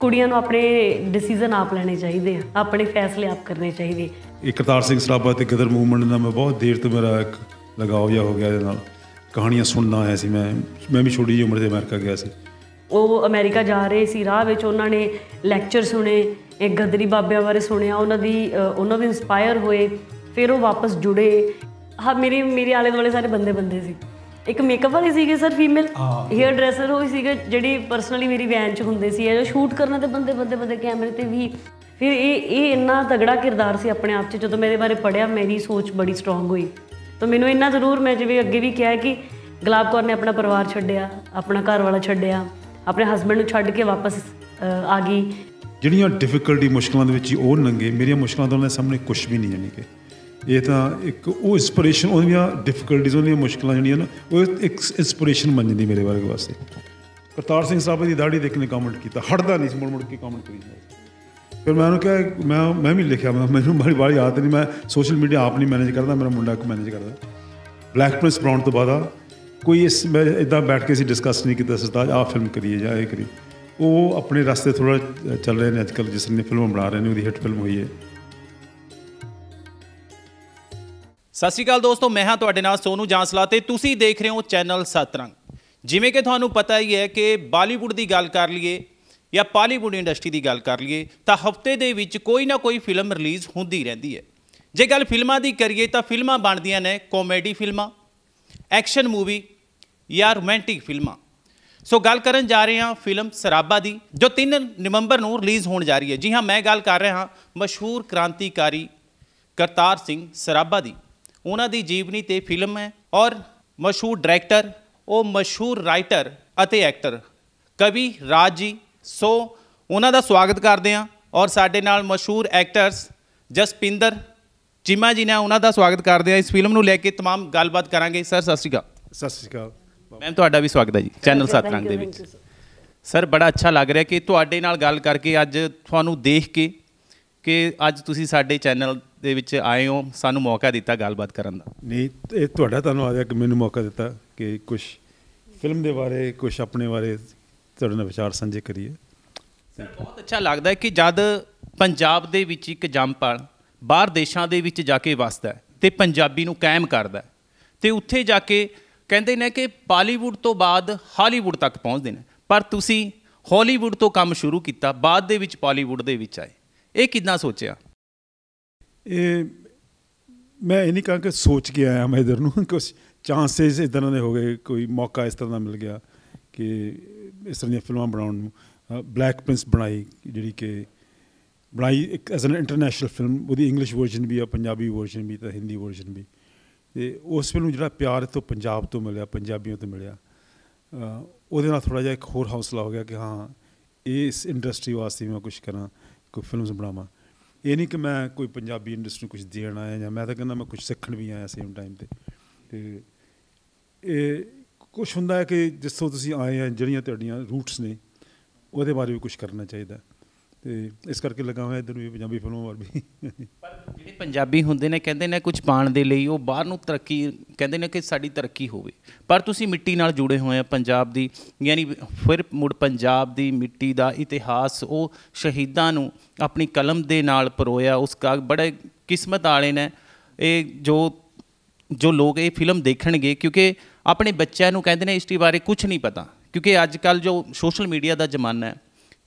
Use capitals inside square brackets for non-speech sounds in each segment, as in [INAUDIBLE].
ਕੁੜੀਆਂ ਨੂੰ ਆਪਣੇ ਡਿਸੀਜਨ ਆਪ ਲੈਣੇ ਚਾਹੀਦੇ ਆ ਆਪਣੇ ਫੈਸਲੇ ਆਪ ਕਰਨੇ ਚਾਹੀਦੇ ਇੱਕ ਕਰਤਾਰ ਸਿੰਘ ਸਰਾਭਾ ਤੇ ਗਦਰ ਮੂਵਮੈਂਟ ਦਾ ਮੈਂ ਬਹੁਤ ਦੇਰ ਤੋਂ ਮੇਰਾ ਇੱਕ ਲਗਾਵ ਜਾ ਹੋ ਗਿਆ ਇਹਦੇ ਨਾਲ ਕਹਾਣੀਆਂ ਸੁਣਨਾ ਆਇਆ ਸੀ ਮੈਂ ਮੈਂ ਵੀ ਛੋਟੀ ਉਮਰ ਦੇ ਅਮਰੀਕਾ ਗਿਆ ਸੀ ਉਹ ਅਮਰੀਕਾ ਜਾ ਰਹੇ ਸੀ ਰਾਹ ਵਿੱਚ ਉਹਨਾਂ ਨੇ ਲੈਕਚਰ ਸੁਣੇ ਇੱਕ ਗਦਰੀ ਬਾਬਿਆਂ ਬਾਰੇ ਸੁਣਿਆ ਉਹਨਾਂ ਦੀ ਉਹਨਾਂ ਵੀ ਇਨਸਪਾਇਰ ਹੋਏ ਫਿਰ ਉਹ ਵਾਪਸ ਜੁੜੇ ਹਾਂ ਮੇਰੇ ਮੇਰੇ ਆਲੇ ਦੁਆਲੇ ਸਾਰੇ ਬੰਦੇ ਬੰਦੇ ਸੀ ਇੱਕ ਮੇਕਅਪ ਵਾਲੀ ਸੀਗੀ ਸਰ ਫੀਮੇਲ ਹੇਅਰ ਡਰੈਸਰ ਹੋਈ ਸੀਗੀ ਜਿਹੜੀ ਪਰਸਨਲੀ ਮੇਰੀ ਵੈਨ 'ਚ ਹੁੰਦੇ ਸੀ ਇਹ ਸ਼ੂਟ ਕਰਨਾ ਤੇ ਬੰਦੇ ਬੰਦੇ ਬੰਦੇ ਕੈਮਰੇ ਤੇ ਵੀ ਫਿਰ ਇਹ ਇਹ ਇੰਨਾ ਤਗੜਾ ਕਿਰਦਾਰ ਸੀ ਆਪਣੇ ਆਪ 'ਚ ਜਦੋਂ ਮੇਰੇ ਬਾਰੇ ਪੜਿਆ ਮੇਰੀ ਸੋਚ ਬੜੀ ਸਟਰੋਂਗ ਹੋਈ ਤਾਂ ਮੈਨੂੰ ਇੰਨਾ ਜ਼ਰੂਰ ਮੈਂ ਜਿਵੇਂ ਅੱਗੇ ਵੀ ਕਿਹਾ ਕਿ ਗਲਾਬ ਕੌਰ ਨੇ ਆਪਣਾ ਪਰਿਵਾਰ ਛੱਡਿਆ ਆਪਣਾ ਘਰ ਵਾਲਾ ਛੱਡਿਆ ਆਪਣੇ ਹਸਬੰਡ ਨੂੰ ਛੱਡ ਕੇ ਵਾਪਸ ਆ ਗਈ ਜਿਹੜੀਆਂ ਡਿਫਿਕਲਟੀ ਮੁਸ਼ਕਲਾਂ ਦੇ ਵਿੱਚ ਉਹ ਲੰਗੇ ਮੇਰੀਆਂ ਮੁਸ਼ਕਲਾਂ ਦੇ ਸਾਹਮਣੇ ਕੁਝ ਵੀ ਨਹੀਂ ਜਾਨੀ ਕਿ ਇਹ ਤਾਂ ਇੱਕ ਉਹ ਇਨਸਪੀਰੇਸ਼ਨ ਉਹਦੀਆਂ ਡਿਫਿਕਲਟੀਜ਼ ਉਹਦੀਆਂ ਮੁਸ਼ਕਲਾਂ ਜਿਹੜੀਆਂ ਨਾ ਉਹ ਇੱਕ ਇਨਸਪੀਰੇਸ਼ਨ ਬਣ ਜਾਂਦੀ ਮੇਰੇ ਵਰਗ ਵਾਸਤੇ ਕਰਤਾਰ ਸਿੰਘ ਸਾਹਿਬ ਦੀ ਦਾੜੀ ਦੇਖ ਕੇ ਕਮੈਂਟ ਕੀਤਾ ਹਟਦਾ ਨਹੀਂ ਸੀ ਮੁੜ ਮੁੜ ਕੇ ਕਮੈਂਟ ਕਰੀ ਫਿਰ ਮੈਂ ਉਹਨੂੰ ਕਿਹਾ ਮੈਂ ਮੈਂ ਵੀ ਲਿਖਿਆ ਮੈਨੂੰ ਬੜੀ ਬੜੀ ਯਾਦ ਨਹੀਂ ਮੈਂ ਸੋਸ਼ਲ ਮੀਡੀਆ ਆਪ ਨਹੀਂ ਮੈਨੇਜ ਕਰਦਾ ਮੇਰਾ ਮੁੰਡਾ ਕੋ ਮੈਨੇਜ ਕਰਦਾ ਬਲੈਕ ਪ੍ਰਿੰਸ ਬਰਾਉਨ ਤੋਂ ਬਾਅਦ ਕੋਈ ਇਸ ਮੈਂ ਇਦਾਂ ਬੈਠ ਕੇ ਸੀ ਡਿਸਕਸ ਨਹੀਂ ਕੀਤਾ ਸਰਤਾਜ ਆ ਫਿਲਮ ਕਰੀਏ ਜਾਂ ਇਹ ਕਰੀ ਉਹ ਆਪਣੇ ਰਸਤੇ ਥੋੜਾ ਚੱਲ ਰਹੇ ਨੇ ਅੱਜਕੱਲ ਜਿਸ ਨੇ ਫਿਲਮ ਬਣਾ ਰਹੇ ਨੇ ਉਹਦੀ ਹਿੱਟ ਫਿਲਮ ਹੋਈ ਹੈ ਸਤਿ ਸ਼੍ਰੀ ਅਕਾਲ ਦੋਸਤੋ ਮੈਂ ਹਾਂ ਤੁਹਾਡੇ ਨਾਲ ਸੋਨੂ ਜਾਂਸਲਾ ਤੇ ਤੁਸੀਂ ਦੇਖ ਰਹੇ ਹੋ ਚੈਨਲ ਸਤਰੰਗ ਜਿਵੇਂ ਕਿ ਤੁਹਾਨੂੰ ਪਤਾ ਹੀ ਹੈ ਕਿ ਬਾਲੀਵੁੱਡ ਦੀ ਗੱਲ ਕਰ ਲਈਏ ਜਾਂ ਪਾਲੀਵੁੱਡ ਇੰਡਸਟਰੀ ਦੀ ਗੱਲ ਕਰ ਲਈਏ ਤਾਂ ਹਫਤੇ ਦੇ ਵਿੱਚ ਕੋਈ ਨਾ ਕੋਈ ਫਿਲਮ ਰਿਲੀਜ਼ ਹੁੰਦੀ ਰਹਿੰਦੀ ਹੈ ਜੇ ਗੱਲ ਫਿਲਮਾਂ ਦੀ ਕਰੀਏ ਤਾਂ ਫਿਲਮਾਂ ਬਣਦੀਆਂ ਨੇ ਕਾਮੇਡੀ ਫਿਲਮਾਂ ਐਕਸ਼ਨ ਮੂਵੀ ਜਾਂ ਰੋਮਾਂਟਿਕ ਫਿਲਮਾਂ ਸੋ ਗੱਲ ਕਰਨ ਜਾ ਰਹੇ ਹਾਂ ਫਿਲਮ ਸਰਾਬਾ ਦੀ ਜੋ 3 ਨਵੰਬਰ ਨੂੰ ਰਿਲੀਜ਼ ਹੋਣ ਜਾ ਰਹੀ ਹੈ ਜੀ ਹਾਂ ਮੈਂ ਗੱਲ ਕਰ ਰਿਹਾ ਹਾਂ ਮਸ਼ਹੂਰ ਕ੍ਰਾਂਤੀਕਾਰੀ ਕਰਤਾਰ ਸਿੰਘ ਸਰਾਬਾ ਦੀ ਉਹਨਾਂ ਦੀ ਜੀਵਨੀ ਤੇ ਫਿਲਮ ਹੈ ਔਰ ਮਸ਼ਹੂਰ ਡਾਇਰੈਕਟਰ ਉਹ ਮਸ਼ਹੂਰ ਰਾਈਟਰ ਅਤੇ ਐਕਟਰ ਕਵੀ ਰਾਜ ਜੀ ਸੋ ਉਹਨਾਂ ਦਾ ਸਵਾਗਤ ਕਰਦੇ ਹਾਂ ਔਰ ਸਾਡੇ ਨਾਲ ਮਸ਼ਹੂਰ ਐਕਟਰਸ ਜਸਪਿੰਦਰ ਚਿਮਾ ਜੀ ਨੇ ਉਹਨਾਂ ਦਾ ਸਵਾਗਤ ਕਰਦੇ ਆਂ ਇਸ ਫਿਲਮ ਨੂੰ ਲੈ ਕੇ तमाम ਗੱਲਬਾਤ ਕਰਾਂਗੇ ਸਰ ਸਤਿ ਸ਼੍ਰੀ ਅਕਾਲ ਸਤਿ ਸ਼੍ਰੀ ਅਕਾਲ ਮੈਮ ਤੁਹਾਡਾ ਵੀ ਸਵਾਗਤ ਹੈ ਜੀ ਚੈਨਲ ਰੰਗ ਦੇ ਵਿੱਚ ਸਰ ਬੜਾ ਅੱਛਾ ਲੱਗ ਰਿਹਾ ਕਿ ਤੁਹਾਡੇ ਨਾਲ ਗੱਲ ਕਰਕੇ ਅੱਜ ਤੁਹਾਨੂੰ ਦੇਖ ਕੇ ਕਿ ਅੱਜ ਤੁਸੀਂ ਸਾਡੇ ਚੈਨਲ ਦੇ ਵਿੱਚ ਆਏ ਹੋ ਸਾਨੂੰ ਮੌਕਾ ਦਿੱਤਾ ਗੱਲਬਾਤ ਕਰਨ ਦਾ ਨਹੀਂ ਇਹ ਤੁਹਾਡਾ ਧੰਨਵਾਦ ਹੈ ਕਿ ਮੈਨੂੰ ਮੌਕਾ ਦਿੱਤਾ ਕਿ ਕੁਝ ਫਿਲਮ ਦੇ ਬਾਰੇ ਕੁਝ ਆਪਣੇ ਬਾਰੇ ਤੁਹਾਡੇ ਨਾਲ ਵਿਚਾਰ ਸਾਂਝੇ ਕਰੀਏ ਬਹੁਤ ਅੱਛਾ ਲੱਗਦਾ ਹੈ ਕਿ ਜਦ ਪੰਜਾਬ ਦੇ ਵਿੱਚ ਇੱਕ ਜੰਮਪਲ ਬਾਹਰ ਦੇਸ਼ਾਂ ਦੇ ਵਿੱਚ ਜਾ ਕੇ ਵਸਦਾ ਤੇ ਪੰਜਾਬੀ ਨੂੰ ਕਾਇਮ ਕਰਦਾ ਤੇ ਉੱਥੇ ਜਾ ਕੇ ਕਹਿੰਦੇ ਨੇ ਕਿ ਪਾਲੀਵੁੱਡ ਤੋਂ ਬਾਅਦ ਹਾਲੀਵੁੱਡ ਤੱਕ ਪਹੁੰਚਦੇ ਨੇ ਪਰ ਤੁਸੀਂ ਹਾਲੀਵੁੱਡ ਤੋਂ ਕੰਮ ਸ਼ੁਰੂ ਕੀਤਾ ਬਾਅਦ ਦੇ ਵਿੱਚ ਪਾਲੀਵੁੱਡ ਦੇ ਵਿੱਚ ਆਏ ਇਹ ਕਿਦਾਂ ਸੋਚਿਆ ਇਹ ਮੈਂ ਇਹ ਨਹੀਂ ਕਹਾਂ ਕਿ ਸੋਚ ਕੇ ਆਇਆ ਮੈਂ ਇਧਰ ਨੂੰ ਕੁਝ ਚਾਂਸਸ ਇਸ ਤਰ੍ਹਾਂ ਦੇ ਹੋ ਗਏ ਕੋਈ ਮੌਕਾ ਇਸ ਤਰ੍ਹਾਂ ਦਾ ਮਿਲ ਗਿਆ ਕਿ ਇਸ ਤਰ੍ਹਾਂ ਦੀਆਂ ਫਿਲਮਾਂ ਬਣਾਉਣ ਨੂੰ ਬਲੈਕ ਪ੍ਰਿੰਸ ਬਣਾਈ ਜਿਹੜੀ ਕਿ ਬਣਾਈ ਇੱਕ ਐਜ਼ ਐਨ ਇੰਟਰਨੈਸ਼ਨਲ ਫਿਲਮ ਉਹਦੀ ਇੰਗਲਿਸ਼ ਵਰਜ਼ਨ ਵੀ ਆ ਪੰਜਾਬੀ ਵਰਜ਼ਨ ਵੀ ਤਾਂ ਹਿੰਦੀ ਵਰਜ਼ਨ ਵੀ ਤੇ ਉਸ ਫਿਲਮ ਨੂੰ ਜਿਹੜਾ ਪਿਆਰ ਤੋਂ ਪੰਜਾਬ ਤੋਂ ਮਿਲਿਆ ਪੰਜਾਬੀਆਂ ਤੋਂ ਮਿਲਿਆ ਉਹਦੇ ਨਾਲ ਥੋੜਾ ਜਿਹਾ ਇੱਕ ਹੋਰ ਹੌਸਲਾ ਹੋ ਗਿਆ ਕਿ ਹਾਂ ਇਸ ਇੰਡਸਟਰੀ ਵਾਸਤੇ ਮੈਂ ਕੁਝ ਕਰਾਂ ਕੋਈ ਫਿਲਮਸ ਬਣਾਵਾਂ ਇਹ ਨਹੀਂ ਕਿ ਮੈਂ ਕੋਈ ਪੰਜਾਬੀ ਇੰਡਸਟਰੀ ਨੂੰ ਕੁਝ ਦੇਣ ਆਇਆ ਜਾਂ ਮੈਂ ਤਾਂ ਕਹਿੰਦਾ ਮੈਂ ਕੁਝ ਸਿੱਖਣ ਵੀ ਆਇਆ ਸੇਮ ਟਾਈਮ ਤੇ ਤੇ ਇਹ ਕੁਝ ਹੁੰਦਾ ਹੈ ਕਿ ਜਿਸ ਤੋਂ ਤੁਸੀਂ ਆਏ ਆ ਜਿਹੜੀਆਂ ਤੁਹਾਡੀਆਂ ਰੂਟਸ ਨੇ ਉਹਦੇ ਬਾਰੇ ਵੀ ਕੁਝ ਕਰਨਾ ਚਾਹੀਦਾ ਤੇ ਇਸ ਕਰਕੇ ਲੱਗਾ ਹੋਇਆ ਇਧਰ ਵੀ ਪੰਜਾਬੀ ਫਿਲਮਾਂ ਵੱਲ ਵੀ ਪਰ ਜਿਹੜੇ ਪੰਜਾਬੀ ਹੁੰਦੇ ਨੇ ਕਹਿੰਦੇ ਨੇ ਕੁਝ ਪਾਣ ਦੇ ਲਈ ਉਹ ਬਾਹਰ ਨੂੰ ਤਰੱਕੀ ਕਹਿੰਦੇ ਨੇ ਕਿ ਸਾਡੀ ਤਰੱਕੀ ਹੋਵੇ ਪਰ ਤੁਸੀਂ ਮਿੱਟੀ ਨਾਲ ਜੁੜੇ ਹੋਏ ਆ ਪੰਜਾਬ ਦੀ ਯਾਨੀ ਫਿਰ ਮੁੜ ਪੰਜਾਬ ਦੀ ਮਿੱਟੀ ਦਾ ਇਤਿਹਾਸ ਉਹ ਸ਼ਹੀਦਾਂ ਨੂੰ ਆਪਣੀ ਕਲਮ ਦੇ ਨਾਲ ਪਰੋਇਆ ਉਸ ਕਾ ਬੜੇ ਕਿਸਮਤ ਵਾਲੇ ਨੇ ਇਹ ਜੋ ਜੋ ਲੋਕ ਇਹ ਫਿਲਮ ਦੇਖਣਗੇ ਕਿਉਂਕਿ ਆਪਣੇ ਬੱਚਿਆਂ ਨੂੰ ਕਹਿੰਦੇ ਨੇ ਇਸ ਬਾਰੇ ਕੁਝ ਨਹੀਂ ਪਤਾ ਕਿਉਂਕਿ ਅੱਜ ਕੱਲ ਜੋ ਸੋਸ਼ਲ ਮੀਡੀਆ ਦਾ ਜ਼ਮਾਨਾ ਹੈ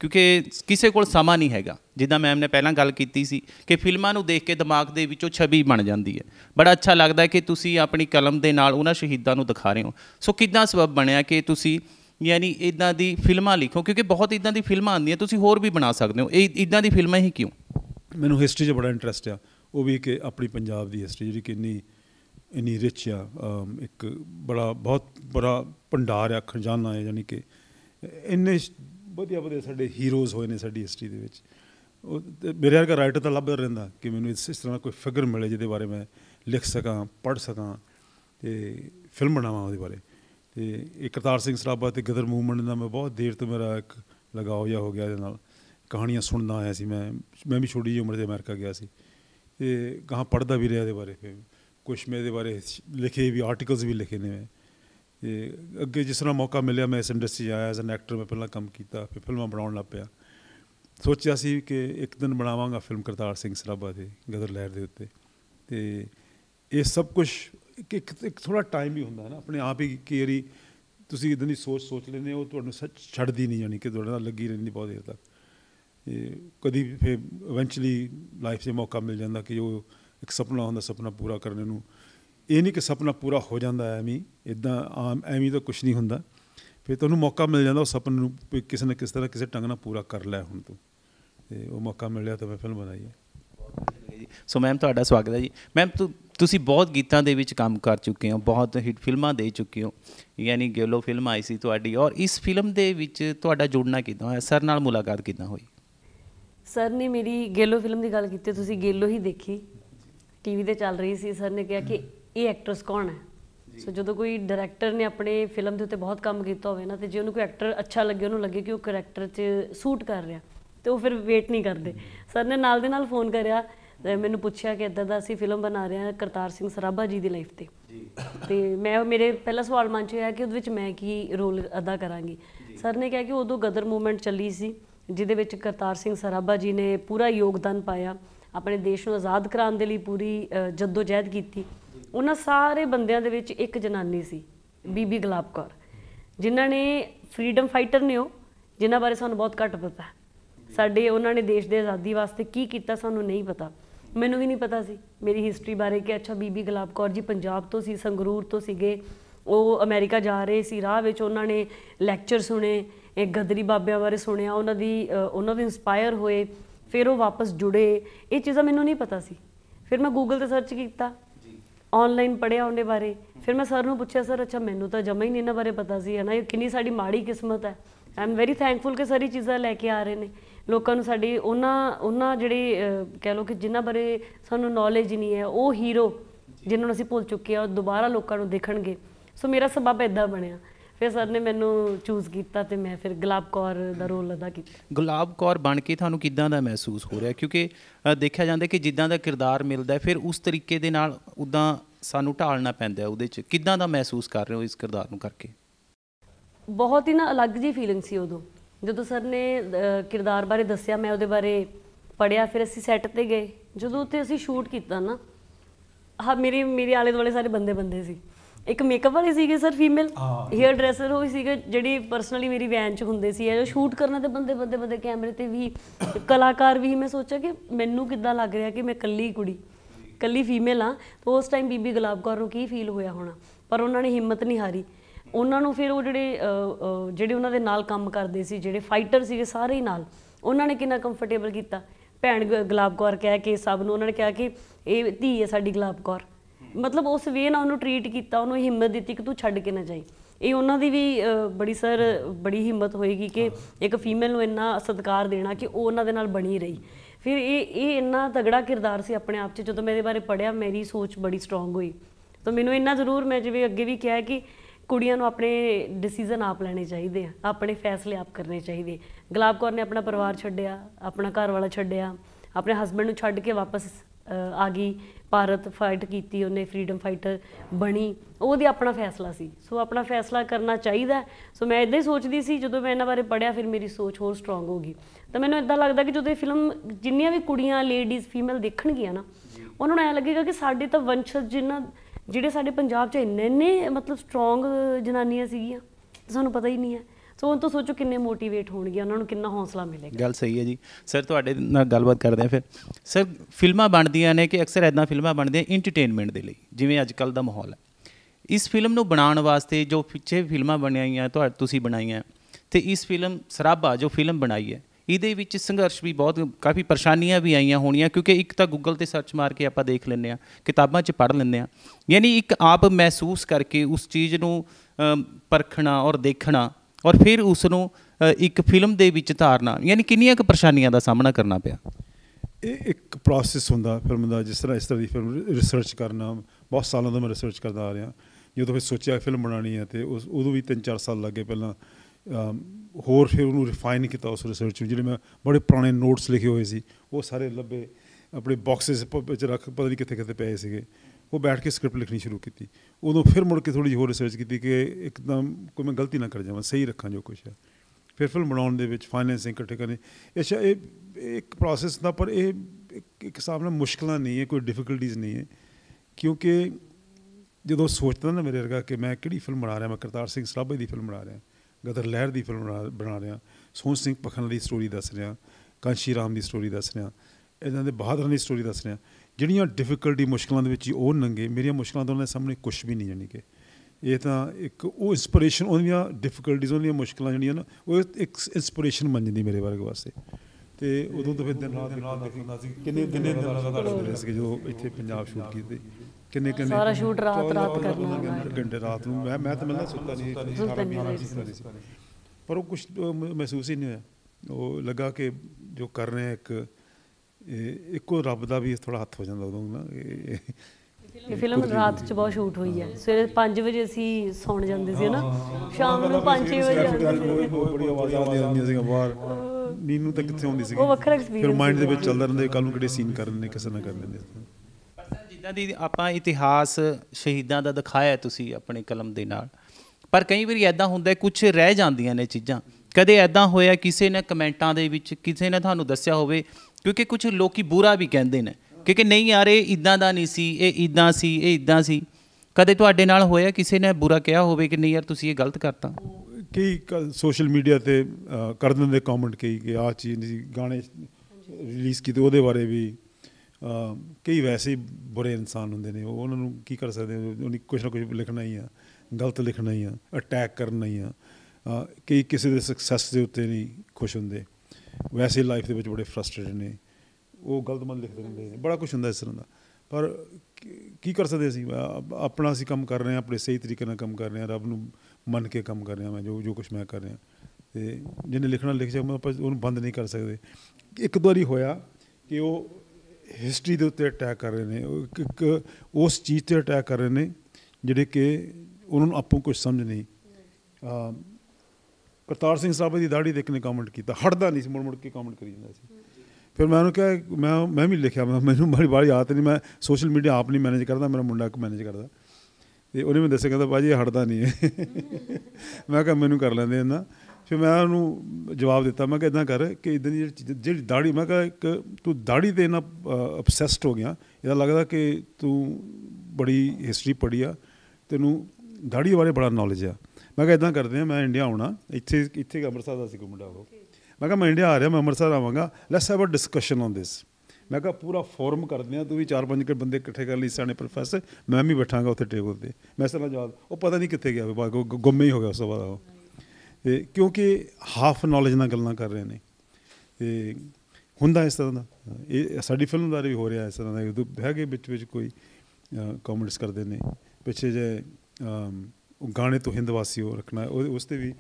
ਕਿਉਂਕਿ ਕਿਸੇ ਕੋਲ ਸਮਾਂ ਨਹੀਂ ਹੈਗਾ ਜਿੱਦਾਂ ਮੈਮ ਨੇ ਪਹਿਲਾਂ ਗੱਲ ਕੀਤੀ ਸੀ ਕਿ ਫਿਲਮਾਂ ਨੂੰ ਦੇਖ ਕੇ ਦਿਮਾਗ ਦੇ ਵਿੱਚੋਂ ਛਵੀ ਬਣ ਜਾਂਦੀ ਹੈ ਬੜਾ ਅੱਛਾ ਲੱਗਦਾ ਹੈ ਕਿ ਤੁਸੀਂ ਆਪਣੀ ਕਲਮ ਦੇ ਨਾਲ ਉਹਨਾਂ ਸ਼ਹੀਦਾਂ ਨੂੰ ਦਿਖਾ ਰਹੇ ਹੋ ਸੋ ਕਿਦਾਂ ਸਬਬ ਬਣਿਆ ਕਿ ਤੁਸੀਂ ਯਾਨੀ ਇਦਾਂ ਦੀ ਫਿਲਮਾਂ ਲਿਖੋ ਕਿਉਂਕਿ ਬਹੁਤ ਇਦਾਂ ਦੀ ਫਿਲਮਾਂ ਆਉਂਦੀਆਂ ਤੁਸੀਂ ਹੋਰ ਵੀ ਬਣਾ ਸਕਦੇ ਹੋ ਇਹ ਇਦਾਂ ਦੀ ਫਿਲਮਾਂ ਹੀ ਕਿਉਂ ਮੈਨੂੰ ਹਿਸਟਰੀ 'ਚ ਬੜਾ ਇੰਟਰਸਟ ਆ ਉਹ ਵੀ ਕਿ ਆਪਣੀ ਪੰਜਾਬ ਦੀ ਹਿਸਟਰੀ ਜਿਹੜੀ ਕਿੰਨੀ ਇਨੀ ਇੰਨੀ ਰਿਚ ਆ ਇੱਕ ਬੜਾ ਬਹੁਤ ਬੜਾ ਭੰਡਾਰ ਆ ਖਜ਼ਾਨਾ ਹੈ ਯਾਨੀ ਕਿ ਇੰਨੇ ਵਧੀਆ ਵਧੀਆ ਸਾਡੇ ਹੀਰੋਜ਼ ਹੋਏ ਨੇ ਸਾਡੀ ਹਿਸਟਰੀ ਦੇ ਵਿੱਚ ਉਹ ਮੇਰੇ ਵਰਗਾ ਰਾਈਟਰ ਤਾਂ ਲੱਭਦਾ ਰਹਿੰਦਾ ਕਿ ਮੈਨੂੰ ਇਸ ਤਰ੍ਹਾਂ ਕੋਈ ਫਿਗਰ ਮਿਲੇ ਜਿਹਦੇ ਬਾਰੇ ਮੈਂ ਲਿਖ ਸਕਾਂ ਪੜ੍ਹ ਸਕਾਂ ਤੇ ਫਿਲਮ ਬਣਾਵਾਂ ਉਹਦੇ ਬਾਰੇ ਤੇ ਇੱਕ ਕਰਤਾਰ ਸਿੰਘ ਸਰਾਭਾ ਤੇ ਗਦਰ ਮੂਵਮੈਂਟ ਦਾ ਮੈਂ ਬਹੁਤ ਦੇਰ ਤੋਂ ਮੇਰਾ ਇੱਕ ਲਗਾਓ ਜਾਂ ਹੋ ਗਿਆ ਇਹਦੇ ਨਾਲ ਕਹਾਣੀਆਂ ਸੁਣਦਾ ਆਇਆ ਸੀ ਮੈਂ ਮੈਂ ਵੀ ਛੋਟੀ ਜਿਹੀ ਉਮਰ ਦੇ ਅਮਰੀਕਾ ਗਿਆ ਸੀ ਤੇ ਕਹਾ ਪੜਦਾ ਵੀ ਰਿਹਾ ਇਹਦੇ ਬਾਰੇ ਫਿਰ ਕੁਝ ਮੇਰੇ ਬਾਰੇ ਲਿਖੇ ਵੀ ਆਰਟੀਕਲਸ ਵੀ ਲਿਖੇ ਨੇ ਮੈਂ ਤੇ ਅੱਗੇ ਜਿਸ ਤਰ੍ਹਾਂ ਮੌਕਾ ਮਿਲਿਆ ਮੈਂ ਇਸ ਇੰਡਸਟਰੀ ਆਇਆ ਐਜ਼ ਐਨ ਐਕਟਰ ਮੈਂ ਪਹਿਲਾਂ ਕੰਮ ਕੀਤਾ ਫਿਰ ਫਿਲਮਾਂ ਬਣਾਉਣ ਲੱਗ ਪਿਆ ਸੋਚਿਆ ਸੀ ਕਿ ਇੱਕ ਦਿਨ ਬਣਾਵਾਂਗਾ ਫਿਲਮ ਕਰਤਾਰ ਸਿੰਘ ਸਰਾਭਾ ਦੇ ਗਦਰ ਲਹਿਰ ਦੇ ਉੱਤੇ ਤੇ ਇਹ ਸਭ ਕੁਝ ਇੱਕ ਇੱਕ ਥੋੜਾ ਟਾਈਮ ਹੀ ਹੁੰਦਾ ਨਾ ਆਪਣੇ ਆਪ ਹੀ ਕੇਰੀ ਤੁਸੀਂ ਇਦਾਂ ਦੀ ਸੋਚ ਸੋਚ ਲੈਂਦੇ ਹੋ ਤੁਹਾਨੂੰ ਸੱਚ ਛੱਡਦੀ ਨਹੀਂ ਜਾਨੀ ਕਿ ਤੁਹਾਡੇ ਨਾਲ ਲੱਗੀ ਰਹਿੰਦੀ ਬਹੁਤ ਦੇਰ ਤੱਕ ਕਦੀ ਫਿਰ ਇਵੈਂਚੁਅਲੀ ਲਾਈਫ 'ਚ ਮੌਕਾ ਮਿਲ ਜਾਂਦਾ ਕਿ ਉਹ ਇੱਕ ਸੁਪਨਾ ਹੁੰਦਾ ਸੁਪਨਾ ਪੂਰਾ ਕਰਨ ਨੂੰ ਇਹ ਨਹੀਂ ਕਿ ਸੁਪਨਾ ਪੂਰਾ ਹੋ ਜਾਂਦਾ ਐਵੇਂ ਇਦਾਂ ਆਮ ਐਵੇਂ ਤਾਂ ਕੁਝ ਨਹੀਂ ਹੁੰਦਾ ਫਿਰ ਤੁਹਾਨੂੰ ਮੌਕਾ ਮਿਲ ਜਾਂਦਾ ਉਹ ਸੁਪਨ ਨੂੰ ਕਿਸੇ ਨਾ ਕਿਸੇ ਤਰ੍ਹਾਂ ਕਿਸੇ ਢੰਗ ਨਾਲ ਪੂਰਾ ਕਰ ਲੈ ਹੁਣ ਤੂੰ ਤੇ ਉਹ ਮੌਕਾ ਮਿਲਿਆ ਤਾਂ ਮੈਂ ਫਿਲਮ ਬਣਾਈ ਹੈ ਸੋ ਮੈਮ ਤੁਹਾਡਾ ਸਵਾਗਤ ਹੈ ਜੀ ਮੈਮ ਤੁਸੀਂ ਬਹੁਤ ਗੀਤਾਂ ਦੇ ਵਿੱਚ ਕੰਮ ਕਰ ਚੁੱਕੇ ਹੋ ਬਹੁਤ ਹਿੱਟ ਫਿਲਮਾਂ ਦੇ ਚੁੱਕੇ ਹੋ ਯਾਨੀ ਗੇਲੋ ਫਿਲਮ ਆਈ ਸੀ ਤੁਹਾਡੀ ਔਰ ਇਸ ਫਿਲਮ ਦੇ ਵਿੱਚ ਤੁਹਾਡਾ ਜੁੜਨਾ ਕਿਦਾਂ ਹੋਇਆ ਸਰ ਨਾਲ ਮੁਲਾਕਾਤ ਕਿਦਾਂ ਹੋਈ ਸਰ ਨੇ ਮੇਰੀ ਗੇਲੋ ਫਿਲਮ ਦੀ ਗੱਲ ਕੀਤੀ ਤੁਸੀਂ ਗੇਲੋ ਹੀ ਦੇਖੀ ਟੀਵੀ ਤੇ ਚੱਲ ਰਹੀ ਸੀ ਸਰ ਨੇ ਕਿਹਾ ਕਿ ਇਹ ਐਕਟਰਸ ਕੌਣ ਹੈ ਸੋ ਜਦੋਂ ਕੋਈ ਡਾਇਰੈਕਟਰ ਨੇ ਆਪਣੇ ਫਿਲਮ ਦੇ ਉੱਤੇ ਬਹੁਤ ਕੰਮ ਕੀਤਾ ਹੋਵੇ ਨਾ ਤੇ ਜੇ ਉਹਨੂੰ ਕੋਈ ਐਕਟਰ ਅੱਛਾ ਲੱਗੇ ਉਹਨੂੰ ਲੱਗੇ ਕਿ ਉਹ ਕੈਰੈਕਟਰ 'ਚ ਸੂਟ ਕਰ ਰਿਹਾ ਤੇ ਉਹ ਫਿਰ ਵੇਟ ਨਹੀਂ ਕਰਦੇ ਸਰ ਨੇ ਨਾਲ ਦੇ ਨਾਲ ਫੋਨ ਕਰਿਆ ਮੈਨੂੰ ਪੁੱਛਿਆ ਕਿ ਇਦਾਂ ਦਾ ਅਸੀਂ ਫਿਲਮ ਬਣਾ ਰਹੇ ਹਾਂ ਕਰਤਾਰ ਸਿੰਘ ਸਰਾਭਾ ਜੀ ਦੀ ਲਾਈਫ ਤੇ ਜੀ ਤੇ ਮੈਂ ਮੇਰੇ ਪਹਿਲਾ ਸਵਾਲ ਮਨ ਚ ਹੋਇਆ ਕਿ ਉਹਦੇ ਵਿੱਚ ਮੈਂ ਕੀ ਰੋਲ ਅਦਾ ਕਰਾਂਗੀ ਸਰ ਨੇ ਕਿਹਾ ਕਿ ਉਦੋਂ ਗਦਰ ਮੂਵਮੈਂਟ ਚੱਲੀ ਸੀ ਜਿਹਦੇ ਵਿੱਚ ਕਰਤਾਰ ਸਿੰਘ ਸਰਾਭਾ ਜੀ ਨੇ ਪੂਰਾ ਯੋਗਦਾਨ ਪਾਇਆ ਆਪਣੇ ਦੇਸ਼ ਨੂੰ ਆਜ਼ਾਦ ਕਰਾਉਣ ਦੇ ਲਈ ਪੂਰੀ ਜਦੋਜਹਿਦ ਕੀਤੀ ਉਹਨਾਂ ਸਾਰੇ ਬੰਦਿਆਂ ਦੇ ਵਿੱਚ ਇੱਕ ਜਨਾਨੀ ਸੀ ਬੀਬੀ ਗਲਾਬ ਕੌਰ ਜਿਨ੍ਹਾਂ ਨੇ ਫਰੀडम ਫਾਈਟਰ ਨੇ ਉਹ ਜਿਨ੍ਹਾਂ ਬਾਰੇ ਸਾਨੂੰ ਬਹੁਤ ਘੱਟ ਪਤਾ ਹੈ ਸਾਡੇ ਉਹਨਾਂ ਨੇ ਦੇਸ਼ ਦੇ ਆਜ਼ਾਦੀ ਵਾਸਤੇ ਕੀ ਕੀਤਾ ਸਾਨੂੰ ਨਹੀਂ ਪਤਾ ਮੈਨੂੰ ਵੀ ਨਹੀਂ ਪਤਾ ਸੀ ਮੇਰੀ ਹਿਸਟਰੀ ਬਾਰੇ ਕਿ ਅੱਛਾ ਬੀਬੀ ਗਲਾਬ ਕੌਰ ਜੀ ਪੰਜਾਬ ਤੋਂ ਸੀ ਸੰਗਰੂਰ ਤੋਂ ਸੀਗੇ ਉਹ ਅਮਰੀਕਾ ਜਾ ਰਹੇ ਸੀ ਰਾਹ ਵਿੱਚ ਉਹਨਾਂ ਨੇ ਲੈਕਚਰ ਸੁਣੇ ਗਦਰੀ ਬਾਬਿਆਂ ਬਾਰੇ ਸੁਣਿਆ ਉਹਨਾਂ ਦੀ ਉਹਨਾਂ ਦੇ ਇਨਸਪਾਇਰ ਹੋਏ ਫਿਰ ਉਹ ਵਾਪਸ ਜੁੜੇ ਇਹ ਚੀਜ਼ਾਂ ਮੈਨੂੰ ਨਹੀਂ ਪਤਾ ਸੀ ਫਿਰ ਮੈਂ ਗੂਗਲ ਤੇ ਸਰਚ ਕੀਤਾ ਆਨਲਾਈਨ ਪੜਿਆ ਉਹਨੇ ਬਾਰੇ ਫਿਰ ਮੈਂ ਸਰ ਨੂੰ ਪੁੱਛਿਆ ਸਰ ਅੱਛਾ ਮੈਨੂੰ ਤਾਂ ਜਮਾ ਹੀ ਨਹੀਂ ਇਹਨਾਂ ਬਾਰੇ ਪਤਾ ਸੀ ਹਨਾ ਇਹ ਕਿੰਨੀ ਸਾਡੀ ਮਾੜੀ ਕਿਸਮਤ ਹੈ ਆਈ ਐਮ ਵੈਰੀ ਥੈਂਕਫੁਲ ਕਿ ਸਾਰੀ ਚੀਜ਼ਾਂ ਲੈ ਕੇ ਆ ਰਹੇ ਨੇ ਲੋਕਾਂ ਨੂੰ ਸਾਡੀ ਉਹਨਾਂ ਉਹਨਾਂ ਜਿਹੜੇ ਕਹਿ ਲੋ ਕਿ ਜਿਨ੍ਹਾਂ ਬਾਰੇ ਸਾਨੂੰ ਨੌਲੇਜ ਨਹੀਂ ਹੈ ਉਹ ਹੀਰੋ ਜਿਨ੍ਹਾਂ ਨੂੰ ਅਸੀਂ ਭੁੱਲ ਚੁੱਕੇ ਆ ਦੁਬਾਰਾ ਲੋਕਾਂ ਨੂੰ ਦੇਖਣਗੇ ਸੋ ਮੇਰਾ ਸਬਬ ਇਦਾਂ ਬਣਿਆ ਫਿਰ ਸਰ ਨੇ ਮੈਨੂੰ ਚੂਜ਼ ਕੀਤਾ ਤੇ ਮੈਂ ਫਿਰ ਗੁਲਾਬ ਕੌਰ ਦਾ ਰੋਲ ਅਦਾ ਕੀਤਾ ਗੁਲਾਬ ਕੌਰ ਬਣ ਕੇ ਤੁਹਾਨੂੰ ਕਿਦਾਂ ਦਾ ਮਹਿਸੂਸ ਹੋ ਰਿਹਾ ਕਿਉਂਕਿ ਦੇਖਿਆ ਜਾਂਦਾ ਕਿ ਜਿੱਦਾਂ ਦਾ ਕਿਰਦਾਰ ਮਿਲਦਾ ਫਿਰ ਉਸ ਤਰੀਕੇ ਦੇ ਨਾਲ ਉਦਾਂ ਸਾਨੂੰ ਢਾਲਣਾ ਪੈਂਦਾ ਉਹਦੇ ਚ ਕਿਦਾਂ ਦਾ ਮਹਿਸੂਸ ਕਰ ਰਹੇ ਹੋ ਇਸ ਕਿਰਦਾਰ ਨੂੰ ਕਰਕੇ ਬਹੁਤ ਹੀ ਨਾ ਅਲੱਗ ਜੀ ਫੀਲਿੰਗ ਸੀ ਉਦੋਂ ਜਦੋਂ ਸਰ ਨੇ ਕਿਰਦਾਰ ਬਾਰੇ ਦੱਸਿਆ ਮੈਂ ਉਹਦੇ ਬਾਰੇ ਪੜਿਆ ਫਿਰ ਅਸੀਂ ਸੈੱਟ ਤੇ ਗਏ ਜਦੋਂ ਉੱਥੇ ਅਸੀਂ ਸ਼ੂਟ ਕੀਤਾ ਨਾ ਹਾਂ ਮੇਰੇ ਮੇਰੇ ਆਲੇ ਦੁਆਲੇ ਸਾਰੇ ਬੰਦੇ ਬੰਦੇ ਸੀ ਇੱਕ ਮੇਕਅਪ ਵਾਲੀ ਸੀਗੇ ਸਰ ਫੀਮੇਲ ਹੇਅਰ ਡਰੈਸਰ ਹੋਈ ਸੀਗੇ ਜਿਹੜੀ ਪਰਸਨਲੀ ਮੇਰੀ ਵੈਨ 'ਚ ਹੁੰਦੇ ਸੀ ਇਹ ਸ਼ੂਟ ਕਰਨਾ ਤੇ ਬੰਦੇ ਬੰਦੇ ਬੰਦੇ ਕੈਮਰੇ ਤੇ ਵੀ ਕਲਾਕਾਰ ਵੀ ਮੈਂ ਸੋਚਿਆ ਕਿ ਮੈਨੂੰ ਕਿੱਦਾਂ ਲੱਗ ਰਿਹਾ ਕਿ ਮੈਂ ਇਕੱਲੀ ਕੁੜੀ ਇਕੱਲੀ ਫੀਮੇਲ ਆ ਤਾਂ ਉਸ ਟਾਈਮ ਬੀਬੀ ਗੁਲਾਬ ਕੌਰ ਨੂੰ ਕੀ ਫੀਲ ਹੋਇਆ ਹੋਣਾ ਪਰ ਉਹਨਾਂ ਨੇ ਹਿੰਮਤ ਨਹੀਂ ਹਾਰੀ ਉਹਨਾਂ ਨੂੰ ਫਿਰ ਉਹ ਜਿਹੜੇ ਜਿਹੜੇ ਉਹਨਾਂ ਦੇ ਨਾਲ ਕੰਮ ਕਰਦੇ ਸੀ ਜਿਹੜੇ ਫਾਈਟਰ ਸੀਗੇ ਸਾਰੇ ਹੀ ਨਾਲ ਉਹਨਾਂ ਨੇ ਕਿੰਨਾ ਕੰਫਰਟੇਬਲ ਕੀਤਾ ਭੈਣ ਗੁਲਾਬ ਕੌਰ ਕਹਿ ਕੇ ਸਭ ਨੂੰ ਉਹਨਾਂ ਨੇ ਕਿਹਾ ਕਿ ਇਹ ਧੀ ਹੈ ਸਾਡੀ ਗੁਲਾਬ ਕੌਰ ਮਤਲਬ ਉਸ ਵੇ ਨਾਲ ਉਹਨੂੰ ਟ੍ਰੀਟ ਕੀਤਾ ਉਹਨੂੰ ਹਿੰਮਤ ਦਿੱਤੀ ਕਿ ਤੂੰ ਛੱਡ ਕੇ ਨਾ ਜਾਈ ਇਹ ਉਹਨਾਂ ਦੀ ਵੀ ਬੜੀ ਸਰ ਬੜੀ ਹਿੰਮਤ ਹੋਏਗੀ ਕਿ ਇੱਕ ਫੀਮੇਲ ਨੂੰ ਇੰਨਾ ਸਤਿਕਾਰ ਦੇਣਾ ਕਿ ਉਹ ਉਹਨਾਂ ਦੇ ਨਾਲ ਬਣੀ ਰਹੀ ਫਿਰ ਇਹ ਇਹ ਇੰਨਾ ਤਗੜਾ ਕਿਰਦਾਰ ਸੀ ਆਪਣੇ ਆਪ 'ਚ ਜਦੋਂ ਮੈਂ ਇਹਦੇ ਬਾਰੇ ਪੜਿਆ ਮੇਰੀ ਸੋਚ ਬੜੀ ਸਟਰੋਂਗ ਹੋਈ ਤਾਂ ਮੈਨੂੰ ਇੰਨਾ ਜ਼ਰੂਰ ਮੈਂ ਜਿਵੇਂ ਅੱਗੇ ਵੀ ਕਿਹਾ ਕਿ ਕੁੜੀਆਂ ਨੂੰ ਆਪਣੇ ਡਿਸੀਜਨ ਆਪ ਲੈਣੇ ਚਾਹੀਦੇ ਆ ਆਪਣੇ ਫੈਸਲੇ ਆਪ ਕਰਨੇ ਚਾਹੀਦੇ ਗਲਾਬ ਕੌਰ ਨੇ ਆਪਣਾ ਪਰਿਵਾਰ ਛੱਡਿਆ ਆਪਣਾ ਘਰ ਵਾਲਾ ਛੱਡਿਆ ਆਪਣੇ ਹਸਬੰਡ ਨੂੰ ਛੱਡ ਕੇ ਵਾਪਸ ਆ ਗਈ ਭਾਰਤ ਫਾਈਟ ਕੀਤੀ ਉਹਨੇ ਫਰੀडम ਫਾਈਟਰ ਬਣੀ ਉਹਦੇ ਆਪਣਾ ਫੈਸਲਾ ਸੀ ਸੋ ਆਪਣਾ ਫੈਸਲਾ ਕਰਨਾ ਚਾਹੀਦਾ ਸੋ ਮੈਂ ਇਦਾਂ ਹੀ ਸੋਚਦੀ ਸੀ ਜਦੋਂ ਮੈਂ ਇਹਨਾਂ ਬਾਰੇ ਪੜਿਆ ਫਿਰ ਮੇਰੀ ਸੋਚ ਹੋਰ ਸਟਰੋਂਗ ਹੋ ਗਈ ਤਾਂ ਮੈਨੂੰ ਇਦਾਂ ਲੱਗਦਾ ਕਿ ਜਦੋਂ ਇਹ ਫਿਲਮ ਜਿੰਨੀਆਂ ਵੀ ਕੁੜੀਆਂ ਲੇਡੀਜ਼ ਫੀਮੇਲ ਦੇਖਣਗੀਆਂ ਨਾ ਉਹਨਾਂ ਨੂੰ ਐ ਲੱਗੇਗਾ ਕਿ ਸਾਡੇ ਤਾਂ ਵੰਸ਼ਜ ਜਿਨ੍ਹਾਂ ਜਿਹੜੇ ਸਾਡੇ ਪੰਜਾਬ 'ਚ ਇੰਨੇ ਇੰਨੇ ਮਤਲਬ ਸਟਰੋਂਗ ਜਨਾਨੀਆਂ ਸੀਗੀਆਂ ਸਾਨੂੰ ਪਤਾ ਹੀ ਨਹੀਂ ਹੈ ਸੋ ਉਹਨਾਂ ਤੋਂ ਸੋਚੋ ਕਿੰਨੇ ਮੋਟੀਵੇਟ ਹੋਣਗੇ ਉਹਨਾਂ ਨੂੰ ਕਿੰਨਾ ਹੌਸਲਾ ਮਿਲੇਗਾ ਗੱਲ ਸਹੀ ਹੈ ਜੀ ਸਰ ਤੁਹਾਡੇ ਨਾਲ ਗੱਲਬਾਤ ਕਰਦੇ ਆ ਫਿਰ ਸਰ ਫਿਲਮਾਂ ਬਣਦੀਆਂ ਨੇ ਕਿ ਅਕਸਰ ਐਦਾਂ ਫਿਲਮਾਂ ਬਣਦੀਆਂ ਐਂਟਰਟੇਨਮੈਂਟ ਦੇ ਲਈ ਜਿਵੇਂ ਅੱਜ ਕੱਲ ਦਾ ਮਾਹੌਲ ਹੈ ਇਸ ਫਿਲਮ ਨੂੰ ਬਣਾਉਣ ਵਾਸਤੇ ਜੋ ਪਿੱਛੇ ਫਿਲਮਾਂ ਬਣਾਈਆਂ ਤੁਹਾਡੇ ਤੁਸੀਂ ਬਣਾਈਆਂ ਤੇ ਇਸ ਫਿਲਮ ਸਰਾਭਾ ਜੋ ਫਿਲਮ ਬਣਾਈ ਹੈ ਇਹਦੇ ਵਿੱਚ ਸੰਘਰਸ਼ ਵੀ ਬਹੁਤ ਕਾਫੀ ਪਰੇਸ਼ਾਨੀਆਂ ਵੀ ਆਈਆਂ ਹੋਣੀਆਂ ਕਿਉਂਕਿ ਇੱਕ ਤਾਂ ਗੂਗਲ ਤੇ ਸਰਚ ਮਾਰ ਕੇ ਆਪਾਂ ਦੇਖ ਲੈਂਦੇ ਆ ਕਿਤਾਬਾਂ 'ਚ ਪੜ੍ਹ ਲੈਂਦੇ ਆ ਯਾਨੀ ਇੱਕ ਆਪ ਮਹਿਸੂਸ ਕਰਕੇ ਉਸ ਚੀਜ਼ ਨੂੰ ਪਰਖਣਾ ਔਰ ਦੇਖਣਾ ਔਰ ਫਿਰ ਉਸ ਨੂੰ ਇੱਕ ਫਿਲਮ ਦੇ ਵਿੱਚ ਧਾਰਨਾ ਯਾਨੀ ਕਿੰਨੀਆਂ ਕੁ ਪਰੇਸ਼ਾਨੀਆਂ ਦਾ ਸਾਹਮਣਾ ਕਰਨਾ ਪਿਆ ਇਹ ਇੱਕ ਪ੍ਰੋਸੈਸ ਹੁੰਦਾ ਫਿਲਮ ਦਾ ਜਿਸ ਤਰ੍ਹਾਂ ਇਸ ਤਰ੍ਹਾਂ ਦੀ ਫਿਲਮ ਰਿਸਰਚ ਕਰਨਾ ਬਹੁਤ ਸਾਲਾਂ ਤੋਂ ਮੈਂ ਰਿਸਰਚ ਕਰਦਾ ਆ ਰਿਹਾ ਜਦੋਂ ਫਿਰ ਸੋਚਿਆ ਫਿਲਮ ਬਣਾਣੀ ਹੈ ਤੇ ਉਸ ਉਦੋਂ ਵੀ 3-4 ਸਾਲ ਲੱਗੇ ਪਹਿਲਾਂ ਹੋਰ ਫਿਰ ਉਹਨੂੰ ਰਿਫਾਈਨ ਕੀਤਾ ਉਸ ਰਿਸਰਚ ਨੂੰ ਜਿਹੜੇ ਮੈਂ ਬੜੇ ਪੁਰਾਣੇ ਨੋਟਸ ਲਿਖੇ ਹੋਏ ਸੀ ਉਹ ਸਾਰੇ ਲੱਭੇ ਆਪਣੇ ਬਾਕਸਸ ਵਿੱਚ ਰੱਖ ਪਤਾ ਨਹੀਂ ਕਿੱਥੇ ਕਿੱਥੇ ਪਏ ਸੀਗੇ ਉਹ ਬੈਠ ਕੇ ਸਕ੍ਰਿਪਟ ਲਿਖਣੀ ਸ਼ੁਰੂ ਕੀਤੀ ਉਦੋਂ ਫਿਰ ਮੁੜ ਕੇ ਥੋੜੀ ਜਿਹੀ ਹੋਰ ਰਿਸਰਚ ਕੀਤੀ ਕਿ ਇੱਕਦਮ ਕੋਈ ਮੈਂ ਗਲਤੀ ਨਾ ਕਰ ਜਾਵਾਂ ਸਹੀ ਰੱਖਾਂ ਜੋ ਕੁਝ ਹੈ ਫਿਰ ਫਿਲਮ ਬਣਾਉਣ ਦੇ ਵਿੱਚ ਫਾਈਨੈਂਸਿੰਗ ਇਕੱਠੇ ਕਰਨੀ ਅੱਛਾ ਇਹ ਇੱਕ ਪ੍ਰੋਸੈਸ ਦਾ ਪਰ ਇਹ ਇੱਕ ਹਿਸਾਬ ਨਾਲ ਮੁਸ਼ਕਲਾਂ ਨਹੀਂ ਹੈ ਕੋਈ ਡਿਫਿਕਲਟੀਜ਼ ਨਹੀਂ ਹੈ ਕਿਉਂਕਿ ਜਦੋਂ ਸੋਚਦਾ ਨਾ ਮੇਰੇ ਵਰਗਾ ਕਿ ਮੈਂ ਕਿਹੜੀ ਫਿਲਮ ਬਣਾ ਰਿਹਾ ਮੈਂ ਕਰਤਾਰ ਸਿੰਘ ਸਰਾਭੇ ਦੀ ਫਿਲਮ ਬਣਾ ਰਿਹਾ ਗਦਰ ਲਹਿਰ ਦੀ ਫਿਲਮ ਬਣਾ ਰਿਹਾ ਸੋਹਣ ਸਿੰਘ ਪਖਣ ਦੀ ਸਟੋਰੀ ਦੱਸ ਰਿਹਾ ਕਾਂਸ਼ੀ ਰਾਮ ਦੀ ਸਟੋਰੀ ਦੱਸ ਰਿਹਾ ਇਹਨਾਂ ਦੇ ਬਹਾਦਰਾਂ ਦੀ ਸਟੋਰੀ ਦੱਸ ਰਿਹਾ ਜਿਹੜੀਆਂ ਡਿਫਿਕਲਟੀ ਮੁਸ਼ਕਲਾਂ ਦੇ ਵਿੱਚ ਹੀ ਉਹ ਨੰਗੇ ਮੇਰੀਆਂ ਮੁਸ਼ਕਲਾਂ ਤੋਂ ਉਹਨਾਂ ਦੇ ਸਾਹਮਣੇ ਕੁਝ ਵੀ ਨਹੀਂ ਜਾਨੀ ਕਿ ਇਹ ਤਾਂ ਇੱਕ ਉਹ ਇਨਸਪੀਰੇਸ਼ਨ ਉਹਨੀਆਂ ਡਿਫਿਕਲਟੀਆਂ ਉਹਨੀਆਂ ਮੁਸ਼ਕਲਾਂ ਜਿਹੜੀਆਂ ਨਾ ਉਹ ਇੱਕ ਇਨਸਪੀਰੇਸ਼ਨ ਬਣ ਜਾਂਦੀ ਮੇਰੇ ਵਰਗ ਵਾਸਤੇ ਤੇ ਉਦੋਂ ਤੋਂ ਫਿਰ ਦਿਨ ਰਾਤ ਦਿਨ ਰਾਤ ਦੇਖਦਾ ਸੀ ਕਿੰਨੇ ਕਿੰਨੇ ਦਿਨ ਲਗਾਤਾਰ ਕਰਦੇ ਸੀ ਜੋ ਇੱਥੇ ਪੰਜਾਬ ਸ਼ੂਟ ਕੀਤੇ ਕਿੰਨੇ ਕਿੰਨੇ ਸਾਰਾ ਸ਼ੂਟ ਰਾਤ ਰਾਤ ਕਰਨਾ ਘੰਟੇ ਰਾਤ ਨੂੰ ਮੈਂ ਮੈਂ ਤਾਂ ਮਿਲਣਾ ਸੁੱਤਾ ਨਹੀਂ ਸੀ ਪਰ ਉਹ ਕੁਝ ਮਹਿਸੂਸ ਹੀ ਨਹੀਂ ਹੋਇਆ ਉਹ ਲੱਗਾ ਕਿ ਜੋ ਕਰ ਰਹੇ ਇੱਕ ਇੱਕੋ ਰੱਬ ਦਾ ਵੀ ਥੋੜਾ ਹੱਥ ਹੋ ਜਾਂਦਾ ਉਦੋਂ ਨਾ ਇਹ ਫਿਲਮ ਰਾਤ ਚ ਬਹੁਤ ਸ਼ੂਟ ਹੋਈ ਹੈ ਸਵੇਰੇ 5 ਵਜੇ ਅਸੀਂ ਸੌਣ ਜਾਂਦੇ ਸੀ ਨਾ ਸ਼ਾਮ ਨੂੰ 5 ਵਜੇ ਬੜੀ ਆਵਾਜ਼ ਆਉਂਦੀ ਸੀ ਬਾਹਰ ਨੀਨੂ ਤਾਂ ਕਿੱਥੇ ਹੁੰਦੀ ਸੀ ਉਹ ਵੱਖਰਾ ਐਕਸਪੀਰੀਅੰਸ ਫਿਰ ਮਾਈਂਡ ਦੇ ਵਿੱਚ ਚੱਲਦਾ ਰਹਿੰਦਾ ਕੱਲ ਨੂੰ ਕਿਹੜੇ ਸੀਨ ਕਰਨ ਨੇ ਕਿਸੇ ਨਾ ਕਰਨ ਨੇ ਜਿੱਦਾਂ ਦੀ ਆਪਾਂ ਇਤਿਹਾਸ ਸ਼ਹੀਦਾਂ ਦਾ ਦਿਖਾਇਆ ਤੁਸੀਂ ਆਪਣੇ ਕਲਮ ਦੇ ਨਾਲ ਪਰ ਕਈ ਵਾਰੀ ਐਦਾਂ ਹੁੰਦਾ ਕੁਝ ਰਹਿ ਜਾਂਦੀਆਂ ਨੇ ਚੀਜ਼ਾਂ ਕਦੇ ਐਦਾਂ ਹੋਇਆ ਕਿਸੇ ਨੇ ਕਮੈਂਟਾਂ ਦੇ ਵਿੱਚ ਕਿਸੇ ਨੇ ਤੁਹਾਨੂੰ ਦੱਸਿਆ ਹੋਵੇ ਕਿਉਂਕਿ ਕੁਝ ਲੋਕੀ ਬੁਰਾ ਵੀ ਕਹਿੰਦੇ ਨੇ ਕਿਉਂਕਿ ਨਹੀਂ ਯਾਰ ਇਹ ਇਦਾਂ ਦਾ ਨਹੀਂ ਸੀ ਇਹ ਇਦਾਂ ਸੀ ਇਹ ਇਦਾਂ ਸੀ ਕਦੇ ਤੁਹਾਡੇ ਨਾਲ ਹੋਇਆ ਕਿਸੇ ਨੇ ਬੁਰਾ ਕਿਹਾ ਹੋਵੇ ਕਿ ਨਹੀਂ ਯਾਰ ਤੁਸੀਂ ਇਹ ਗਲਤ ਕਰਤਾ ਕਈ ਸੋਸ਼ਲ ਮੀਡੀਆ ਤੇ ਕਰ ਦਿੰਦੇ ਕਮੈਂਟ ਕਈ ਕਿ ਆ ਚੀਜ਼ ਨਹੀਂ ਗਾਣੇ ਰਿਲੀਜ਼ ਕੀਤੇ ਉਹਦੇ ਬਾਰੇ ਵੀ ਕਈ ਵੈਸੇ ਬੁਰੇ ਇਨਸਾਨ ਹੁੰਦੇ ਨੇ ਉਹਨਾਂ ਨੂੰ ਕੀ ਕਰ ਸਕਦੇ ਉਹਨੇ ਕੁਝ ਨਾ ਕੁਝ ਲਿਖਣਾ ਹੀ ਆ ਗਲਤ ਲਿਖਣਾ ਹੀ ਆ ਅਟੈਕ ਕਰਨਾ ਹੀ ਆ ਕਈ ਕਿਸੇ ਦੇ ਸਕਸੈਸ ਦੇ ਉੱਤੇ ਨਹੀਂ ਖੁਸ਼ ਹੁੰਦੇ ਵੈਸੇ ਲਾਈਫ ਦੇ ਵਿੱਚ ਬੜੇ ਫਰਸਟ੍ਰੇਟਡ ਨੇ ਉਹ ਗਲਤਮੰਦ ਲਿਖਦੇ ਰਹਿੰਦੇ ਨੇ ਬੜਾ ਕੁਝ ਹੁੰਦਾ ਇਸ ਤਰ੍ਹਾਂ ਦਾ ਪਰ ਕੀ ਕਰ ਸਕਦੇ ਅਸੀਂ ਆਪਣਾ ਅਸੀਂ ਕੰਮ ਕਰ ਰਹੇ ਹਾਂ ਆਪਣੇ ਸਹੀ ਤਰੀਕੇ ਨਾਲ ਕੰਮ ਕਰ ਰਹੇ ਹਾਂ ਰੱਬ ਨੂੰ ਮੰਨ ਕੇ ਕੰਮ ਕਰ ਰਿਹਾ ਮੈਂ ਜੋ ਜੋ ਕੁਝ ਮੈਂ ਕਰ ਰਿਹਾ ਤੇ ਜਿਹਨੇ ਲਿਖਣਾ ਲਿਖ ਜਾ ਆਪਾਂ ਉਹਨੂੰ ਬੰਦ ਨਹੀਂ ਕਰ ਸਕਦੇ ਇੱਕ ਦੋ ਵਾਰੀ ਹੋਇਆ ਕਿ ਉਹ ਹਿਸਟਰੀ ਦੇ ਉੱਤੇ ਅਟੈਕ ਕਰ ਰਹੇ ਨੇ ਇੱਕ ਉਸ ਚੀਜ਼ ਤੇ ਅਟੈਕ ਕਰ ਰਹੇ ਨੇ ਜਿਹੜੇ ਕਿ ਉਹਨਾਂ ਨੂੰ ਆਪੋ ਕੁਝ ਸਮਝ ਨਹੀਂ ਕਰਤਾਰ ਸਿੰਘ ਸਾਹਿਬ ਦੀ ਦਾੜੀ ਦੇਖ ਕੇ ਕਮੈਂਟ ਕੀਤਾ ਹਟਦਾ ਨਹੀਂ ਸੀ ਮੁੜ ਮੁੜ ਕੇ ਕਮੈਂਟ ਕਰੀ ਜਾਂਦਾ ਸੀ ਫਿਰ ਮੈਂ ਉਹਨੂੰ ਕਿਹਾ ਮੈਂ ਮੈਂ ਵੀ ਲਿਖਿਆ ਮੈਨੂੰ ਬੜੀ ਬੜੀ ਯਾਦ ਨਹੀਂ ਮੈਂ ਸੋਸ਼ਲ ਮੀਡੀਆ ਆਪ ਨਹੀਂ ਮੈਨੇਜ ਕਰਦਾ ਮੇਰਾ ਮੁੰਡਾ ਮੈਨੇਜ ਕਰਦਾ ਤੇ ਉਹਨੇ ਮੈਨੂੰ ਦੱਸਿਆ ਕਹਿੰਦਾ ਬਾਜੀ ਹਟਦਾ ਨਹੀਂ ਹੈ ਮੈਂ ਕਿਹਾ ਮੈਨੂੰ ਕਰ ਲੈਂਦੇ ਇਹਨਾਂ ਫਿਰ ਮੈਂ ਉਹਨੂੰ ਜਵਾਬ ਦਿੱਤਾ ਮੈਂ ਕਿਹਾ ਇਦਾਂ ਕਰ ਕਿ ਇਦਾਂ ਦੀ ਜਿਹੜੀ ਦਾੜੀ ਮੈਂ ਕਿਹਾ ਇੱਕ ਤੂੰ ਦਾੜੀ ਤੇ ਨਾ ਅਬਸੈਸਡ ਹੋ ਗਿਆ ਇਹਦਾ ਲੱਗਦਾ ਕਿ ਤੂੰ ਬੜੀ ਹਿਸਟਰੀ ਪੜੀ ਆ ਤੈਨੂੰ ਦਾੜੀ ਬਾਰੇ ਬੜਾ ਨੌਲੇਜ ਆ ਮੈਂ ਕਿਹਾ ਇਦਾਂ ਕਰਦੇ ਆ ਮੈਂ ਇੰਡੀਆ ਆਉਣਾ ਇੱਥੇ ਇੱਥੇ ਅੰਮ੍ਰਿਤਸਰ ਦਾ ਸੀ ਕੋਈ ਉਹ ਮੈਂ ਕਿਹਾ ਮੈਂ ਇੰਡੀਆ ਆ ਰਿਹਾ ਮੈਂ ਅੰਮ੍ਰਿਤਸਰ ਆਵਾਂਗਾ let's have a discussion on this ਮੈਂ ਕਿਹਾ ਪੂਰਾ ਫੋਰਮ ਕਰਦੇ ਆ ਤੂੰ ਵੀ ਚਾਰ ਪੰਜ ਬੰਦੇ ਇਕੱਠੇ ਕਰ ਲਈ ਸਾਨੇ ਪ੍ਰੋਫੈਸਰ ਮੈਂ ਵੀ ਬੈਠਾਂਗਾ ਉੱਥੇ ਟੇਬਲ ਤੇ ਮੈਂ ਸਲਾ ਜਵਾਬ ਉਹ ਪਤਾ ਨਹੀਂ ਕਿੱਥੇ ਗਿਆ ਬਾਅਦ ਗੁੰਮੇ ਹੀ ਹੋ ਗਿਆ ਉਸ ਤੋਂ ਬਾਅਦ ਉਹ ਤੇ ਕਿਉਂਕਿ ਹਾਫ ਨੌਲੇਜ ਨਾਲ ਗੱਲਾਂ ਕਰ ਰਹੇ ਨੇ ਤੇ ਹੁੰਦਾ ਇਸ ਤਰ੍ਹਾਂ ਦਾ ਇਹ ਸਾਡੀ ਫਿਲਮ ਦਾ ਵੀ ਹੋ ਰਿਹਾ ਇਸ ਤਰ੍ਹਾਂ ਦਾ ਹੈਗੇ ਵਿੱਚ ਵਿੱਚ ਕੋਈ ਕਮੈਂਟਸ ਕਰਦੇ ਨੇ ਪਿੱਛੇ ਜੇ ਉਹ ਗਾਣੇ ਤੋਂ ਹਿੰਦ ਹੋ ਰੱਖਣਾ ਉਸ ਤੇ ਵੀ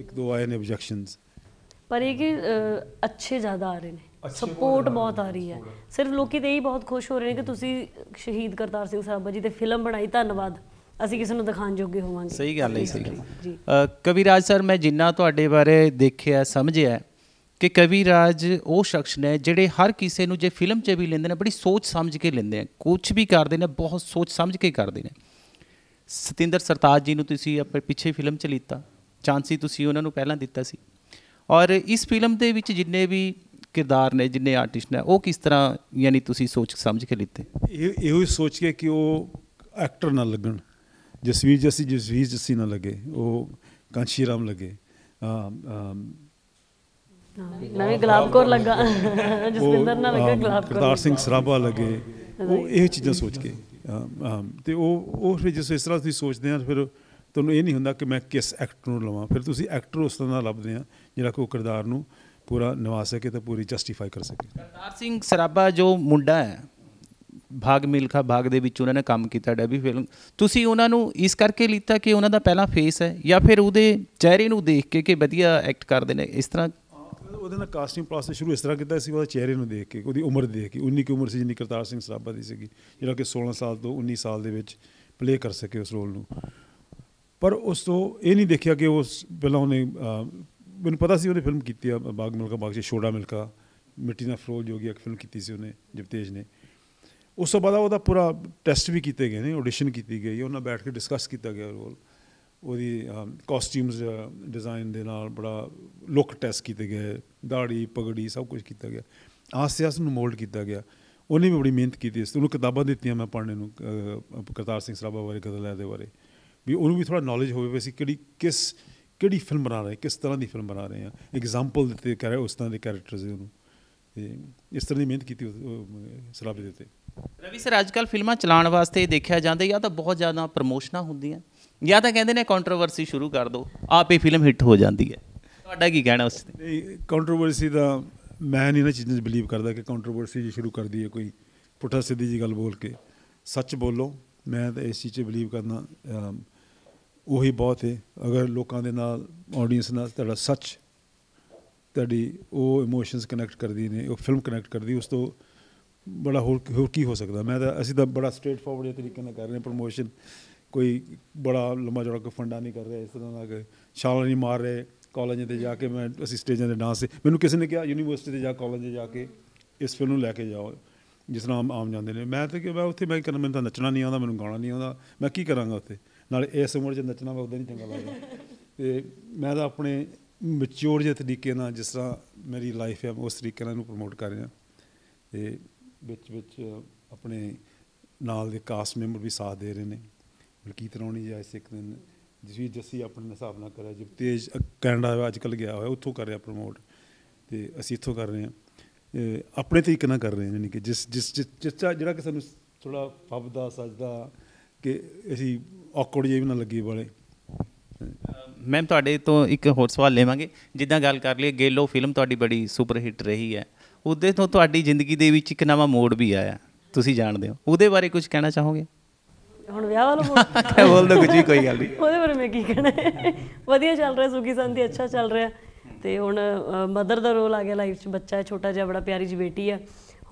ਇੱਕ ਦੋ ਆਏ ਨੇ ਆਬਜੈਕਸ਼ਨਸ ਪਰ ਇਹ ਕਿ ਅੱਛੇ ਜ਼ਿਆਦਾ ਆ ਰਹੇ ਨੇ ਸਪੋਰਟ ਬਹੁਤ ਆ ਰਹੀ ਹੈ ਸਿਰਫ ਲੋਕੀ ਤੇ ਹੀ ਬਹੁਤ ਖੁਸ਼ ਹੋ ਰਹੇ ਨੇ ਕਿ ਤੁਸੀਂ ਸ਼ਹੀਦ ਕਰਤਾਰ ਸਿੰਘ ਸਾਹਿਬ ਜੀ ਤੇ ਫਿਲਮ ਬਣਾਈ ਧੰਨਵਾਦ ਅਸੀਂ ਕਿਸੇ ਨੂੰ ਦਿਖਾਣ ਜੋਗੇ ਹੋਵਾਂਗੇ ਸਹੀ ਗੱਲ ਹੈ ਸਹੀ ਜੀ ਕਵੀਰਾਜ ਸਰ ਮੈਂ ਜਿੰਨਾ ਤੁਹਾਡੇ ਬਾਰੇ ਦੇਖਿਆ ਸਮਝਿਆ ਕਿ ਕਵੀਰਾਜ ਉਹ ਸ਼ਖਸ ਨੇ ਜਿਹੜੇ ਹਰ ਕਿਸੇ ਨੂੰ ਜੇ ਫਿਲਮ 'ਚ ਵੀ ਲੈਂਦੇ ਨੇ ਬੜੀ ਸੋਚ ਸਮਝ ਕੇ ਲੈਂਦੇ ਆ ਕੁਝ ਵੀ ਕਰਦੇ ਨੇ ਬਹੁਤ ਸੋਚ ਸਮਝ ਕੇ ਕਰਦੇ ਨੇ ਸਤਿੰਦਰ ਸਰਤਾਜ ਜੀ ਨੂੰ ਤੁਸੀਂ ਆਪਣੇ ਪਿੱਛੇ ਫਿਲਮ ਚ ਲੀਤਾ ਚਾਂਸੀ ਤੁਸੀਂ ਉਹਨਾਂ ਨੂੰ ਪਹਿਲਾਂ ਦਿੱਤਾ ਸੀ ਔਰ ਇਸ ਫਿਲਮ ਦੇ ਵਿੱਚ ਜਿੰਨੇ ਵੀ ਕਿਰਦਾਰ ਨੇ ਜਿੰਨੇ ਆਰਟਿਸਟ ਨੇ ਉਹ ਕਿਸ ਤਰ੍ਹਾਂ ਯਾਨੀ ਤੁਸੀਂ ਸੋਚ ਸਮਝ ਕੇ ਲਿੱਤੇ ਇਹ ਇਹੋ ਹੀ ਸੋਚ ਕੇ ਕਿ ਉਹ ਐਕਟਰ ਨਾ ਲੱਗਣ ਜਸਵੀਰ ਜਸੀ ਜਸਵੀਰ ਜਸੀ ਨਾ ਲੱਗੇ ਉਹ ਕਾਂਸ਼ੀ ਰਾਮ ਲੱਗੇ ਨਵੇਂ ਵੀ ਲੱਗਾ ਜਸਵਿੰਦਰ ਨਾ ਲੱਗਾ ਗੁਲਾਬ ਕਰਤਾਰ ਸਿੰਘ ਸਰਾਭਾ ਲੱਗੇ ਉਹ ਇਹ ਚੀਜ਼ਾਂ ਸੋਚ ਕੇ ਤੇ ਉਹ ਉਹ ਫਿਰ ਜਿਸ ਇਸ ਤਰ੍ਹਾਂ ਤੁਸੀਂ ਸੋਚਦੇ ਆ ਫਿਰ ਤੁਹਾਨੂੰ ਇਹ ਨਹੀਂ ਹੁੰਦਾ ਕਿ ਮੈਂ ਕਿਸ ਐਕਟਰ ਨੂੰ ਲਵਾਂ ਫਿਰ ਤੁਸੀਂ ਐਕਟਰ ਉਸ ਤਰ੍ਹਾਂ ਦਾ ਲੱਭਦੇ ਆ ਜਿਹੜਾ ਕੋ ਕਿਰਦਾਰ ਨੂੰ ਪੂਰਾ ਨਿਵਾ ਸਕੇ ਤੇ ਪੂਰੀ ਜਸਟੀਫਾਈ ਕਰ ਸਕੇ ਕਰਤਾਰ ਸਿੰਘ ਸਰਾਬਾ ਜੋ ਮੁੰਡਾ ਹੈ ਭਾਗ ਮਿਲਖਾ ਭਾਗ ਦੇ ਵਿੱਚ ਉਹਨਾਂ ਨੇ ਕੰਮ ਕੀਤਾ ਡੈਬੀ ਫਿਲਮ ਤੁਸੀਂ ਉਹਨਾਂ ਨੂੰ ਇਸ ਕਰਕੇ ਲੀਤਾ ਕਿ ਉਹਨਾਂ ਦਾ ਪਹਿਲਾ ਫੇਸ ਹੈ ਜਾਂ ਫਿਰ ਉਹਦੇ ਚਿਹਰੇ ਨੂੰ ਦੇਖ ਕੇ ਕਿ ਵਧੀਆ ਐਕਟ ਕਰਦੇ ਨੇ ਇਸ ਤਰ੍ਹਾਂ ਉਹਦੇ ਨਾਲ ਕਾਸਟਿੰਗ ਪ੍ਰੋਸੈਸ ਸ਼ੁਰੂ ਇਸ ਤਰ੍ਹਾਂ ਕੀਤਾ ਸੀ ਉਹਦੇ ਚਿਹਰੇ ਨੂੰ ਦੇਖ ਕੇ ਉਹਦੀ ਉਮਰ ਦੇਖ ਕੇ 19 ਕੀ ਉਮਰ ਸੀ ਜਿੰਨੀ ਕਰਤਾਰ ਸਿੰਘ ਸਰਾਭਾ ਦੀ ਸੀਗੀ ਜਿਹੜਾ ਕਿ 16 ਸਾਲ ਤੋਂ 19 ਸਾਲ ਦੇ ਵਿੱਚ ਪਲੇ ਕਰ ਸਕੇ ਉਸ ਰੋਲ ਨੂੰ ਪਰ ਉਸ ਤੋਂ ਇਹ ਨਹੀਂ ਦੇਖਿਆ ਕਿ ਉਸ ਪਹਿਲਾਂ ਉਹਨੇ ਮੈਨੂੰ ਪਤਾ ਸੀ ਉਹਨੇ ਫਿਲਮ ਕੀਤੀ ਆ ਬਾਗ ਮਿਲਕਾ ਬਾਗ ਚ ਛੋੜਾ ਮਿਲਕਾ ਮਿੱਟੀ ਨਾਲ ਹੋ ਜੋਗੀ ਇੱਕ ਫਿਲਮ ਕੀਤੀ ਸੀ ਉਹਨੇ ਜਪਤੇਜ ਨੇ ਉਸ ਤੋਂ ਬਾਅਦ ਉਹਦਾ ਪੂਰਾ ਟੈਸਟ ਵੀ ਕੀਤੇ ਗਏ ਨੇ ਆਡੀਸ਼ਨ ਕੀਤੀ ਗਈ ਉਹਨਾਂ ਬੈਠ ਕੇ ਡਿਸਕਸ ਕੀਤਾ ਗਿਆ ਰੋਲ ਉਹਦੀ ਕਾਸਟਿਊਮਸ ਡਿਜ਼ਾਈਨ ਦੇ ਨਾਲ ਬੜਾ ਲੁੱਕ ਟੈਸਟ ਕੀਤੇ ਗਏ ਦਾੜੀ ਪਗੜੀ ਸਭ ਕੁਝ ਕੀਤਾ ਗਿਆ ਆਸਿਆਸ ਨੂੰ ਮੋਲਡ ਕੀਤਾ ਗਿਆ ਉਹਨੇ ਵੀ ਬੜੀ ਮਿਹਨਤ ਕੀਤੀ ਇਸ ਨੂੰ ਕਿਤਾਬਾਂ ਦਿੱਤੀਆਂ ਮੈਂ ਪੜ੍ਹਨ ਨੂੰ ਕਰਤਾਰ ਸਿੰਘ ਸਰਾਭਾ ਬਾਰੇ ਗਦਲ ਦੇ ਬਾਰੇ ਵੀ ਉਹਨੂੰ ਵੀ ਥੋੜਾ ਨੌਲੇਜ ਹੋਵੇ ਵੀ ਅਸੀਂ ਕਿਹੜੀ ਕਿਸ ਕਿਹੜੀ ਫਿਲਮ ਬਣਾ ਰਹੇ ਕਿਸ ਤਰ੍ਹਾਂ ਦੀ ਫਿਲਮ ਬਣਾ ਰਹੇ ਹਾਂ ਐਗਜ਼ਾਮਪਲ ਦਿੱਤੇ ਕਰ ਉਸ ਤਰ੍ਹਾਂ ਦੇ ਕੈਰੈਕਟਰਸ ਨੂੰ ਤੇ ਇਸ ਤਰ੍ਹਾਂ ਦੀ ਮਿਹਨਤ ਕੀਤੀ ਸਰਾਭਾ ਦੇ ਤੇ ਰਵੀ ਸਰ ਅੱਜਕੱਲ ਫਿਲਮਾਂ ਚਲਾਉਣ ਵਾਸਤੇ ਦੇਖਿਆ ਜਾਂਦਾ ਜਾਂ ਤਾਂ ਬਹੁਤ ਜ਼ਿਆਦਾ ਪ੍ਰਮੋਸ਼ਨਾਂ ਹੁੰਦੀਆਂ ਜਾਂ ਤਾਂ ਕਹਿੰਦੇ ਨੇ ਕੰਟਰੋਵਰਸੀ ਸ਼ੁਰੂ ਕਰ ਦਿਓ ਹੀ ਫਿਲਮ ਹਿੱਟ ਹੋ ਜਾਂਦੀ ਹੈ ਤੁਹਾਡਾ ਕੀ ਕਹਿਣਾ ਉਸ ਤੇ ਕੰਟਰੋਵਰਸੀ ਦਾ ਮੈਂ ਨਹੀਂ ਇਹਨਾਂ ਚੀਜ਼ਾਂ 'ਚ ਬਲੀਵ ਕਰਦਾ ਕਿ ਕੰਟਰੋਵਰਸੀ ਜੇ ਸ਼ੁਰੂ ਕਰਦੀ ਹੈ ਕੋਈ ਪੁੱਠਾ ਸਿੱਧੀ ਜੀ ਗੱਲ ਬੋਲ ਕੇ ਸੱਚ ਬੋਲੋ ਮੈਂ ਤਾਂ ਇਸ ਚੀਜ਼ 'ਚ ਬਲੀਵ ਕਰਨਾ ਉਹੀ ਬਹੁਤ ਹੈ ਅਗਰ ਲੋਕਾਂ ਦੇ ਨਾਲ ਆਡੀਅנס ਨਾਲ ਤੁਹਾਡਾ ਸੱਚ ਤੁਹਾਡੀ ਉਹ ਇਮੋਸ਼ਨਸ ਕਨੈਕਟ ਕਰਦੀ ਨੇ ਉਹ ਫਿਲਮ ਕਨੈਕਟ ਕਰਦੀ ਉਸ ਤੋਂ ਬੜਾ ਹੋਰ ਹੋਰ ਕੀ ਹੋ ਸਕਦਾ ਮੈਂ ਤਾਂ ਅਸੀਂ ਤਾਂ ਬੜਾ ਸਟ੍ਰੇਟ ਫਾਰਵਰਡ ਜਿਹੇ ਤਰੀਕੇ ਨਾਲ ਕਰ ਰਹੇ ਹਾਂ ਪ੍ਰੋਮੋਸ਼ਨ ਕੋਈ ਬੜਾ ਲੰਮਾ ਜੜਾ ਕੋ ਫੰਡਾ ਨਹੀਂ ਕਰ ਰਿਹਾ ਇਸ ਤਰ੍ਹਾਂ ਦਾ ਛਾਲ ਨਹੀਂ ਮਾਰ ਰਹੇ ਕਾਲਜ ਤੇ ਜਾ ਕੇ ਮੈਂ ਅਸੀਂ ਸਟੇਜਾਂ ਤੇ ਡਾਂਸ ਮੈਨੂੰ ਕਿਸੇ ਨੇ ਕਿਹਾ ਯੂਨੀਵਰਸਿਟੀ ਤੇ ਜਾ ਕਾਲਜ ਤੇ ਜਾ ਕੇ ਇਸ ਫਿਲਮ ਨੂੰ ਲੈ ਕੇ ਜਾਓ ਜਿਸ ਨਾਲ ਆਮ ਆਮ ਜਾਂਦੇ ਨੇ ਮੈਂ ਤਾਂ ਕਿ ਮੈਂ ਉੱਥੇ ਮੈਂ ਕਰਨ ਮੈਨੂੰ ਤਾਂ ਨੱਚਣਾ ਨਹੀਂ ਆਉਂਦਾ ਮੈਨੂੰ ਗਾਣਾ ਨਹੀਂ ਆਉਂਦਾ ਮੈਂ ਕੀ ਕਰਾਂਗਾ ਉੱਥੇ ਨਾਲ ਇਸ ਉਮਰ 'ਚ ਨੱਚਣਾ ਮੈਂ ਉਦੋਂ ਨਹੀਂ ਚੰਗਾ ਲੱਗਦਾ ਤੇ ਮੈਂ ਤਾਂ ਆਪਣੇ ਮੈਚੁਰ ਜਿਹੇ ਤਰੀਕੇ ਨਾਲ ਜਿਸ ਤਰ੍ਹਾਂ ਮੇਰੀ ਲਾਈਫ ਹੈ ਉਸ ਤਰੀਕੇ ਨਾਲ ਇਹਨੂੰ ਪ੍ਰੋਮੋਟ ਕਰ ਰਿਹਾ ਤੇ ਵਿੱਚ ਵਿੱਚ ਆਪਣੇ ਨਾਲ ਦੇ ਕਾਸ ਮੈਂਬਰ ਵੀ ਸਾਥ ਦੇ ਰਹੇ ਨੇ ਬਲਕੀਤ ਰੌਣੀ ਜੀ ਅੱਜ ਇੱਕ ਦਿਨ ਜਿਸ ਜੱਸੀ ਆਪਣੇ ਹਿਸਾਬ ਨਾਲ ਕਰਿਆ ਜਿਵੇਂ ਤੇਜ ਕੈਨੇਡਾ ਅੱਜ ਕੱਲ ਗਿਆ ਹੋਇਆ ਉੱਥੋਂ ਕਰ ਰਿਹਾ ਪ੍ਰਮੋਟ ਤੇ ਅਸੀਂ ਇੱਥੋਂ ਕਰ ਰਹੇ ਹਾਂ ਆਪਣੇ ਇੱਕ ਨਾਲ ਕਰ ਰਹੇ ਹਾਂ ਯਾਨੀ ਕਿ ਜਿਸ ਜਿਸ ਜਿਸ ਜਿਹੜਾ ਕਿ ਸਾਨੂੰ ਥੋੜਾ ਫੱਬਦਾ ਸਜਦਾ ਕਿ ਅਸੀਂ ਔਕੜ ਜਿਹੇ ਵੀ ਨਾ ਲੱਗੀ ਵਾਲੇ ਮੈਮ ਤੁਹਾਡੇ ਤੋਂ ਇੱਕ ਹੋਰ ਸਵਾਲ ਲਵਾਂਗੇ ਜਿੱਦਾਂ ਗੱਲ ਕਰ ਲਈ ਗੇਲੋ ਫਿਲਮ ਤੁਹਾਡੀ ਬੜੀ ਸੁਪਰ ਹਿੱਟ ਰਹੀ ਹੈ ਉਹਦੇ ਤੋਂ ਤੁਹਾਡੀ ਜ਼ਿੰਦਗੀ ਦੇ ਵਿੱਚ ਇੱਕ ਨਵਾਂ ਮੋੜ ਵੀ ਆਇਆ ਤੁਸੀਂ ਜਾਣਦੇ ਹੋ ਉਹਦੇ ਬਾਰੇ ਕੁਝ ਕਹਿਣਾ ਚਾਹੋਗੇ ਹੁਣ ਵਿਆਹ ਵਾਲਾ ਮੋੜ [LAUGHS] ਕਹਿ ਬੋਲ ਦੋ ਕੁਝ ਵੀ ਕੋਈ ਗੱਲ ਨਹੀਂ ਉਹਦੇ ਬਾਰੇ ਮੈਂ ਕੀ ਕਹਿਣਾ ਵਧੀਆ ਚੱਲ ਰਿਹਾ ਸੁਖੀ ਸੰਧੀ ਅੱਛਾ ਚੱਲ ਰਿਹਾ ਤੇ ਹੁਣ ਮਦਰ ਦਾ ਰੋਲ ਆ ਗਿਆ ਲਾਈਫ 'ਚ ਬੱਚਾ ਹੈ ਛੋਟਾ ਜਿਹਾ ਬੜਾ ਪਿਆਰੀ ਜਿਹੀ ਬੇਟੀ ਹੈ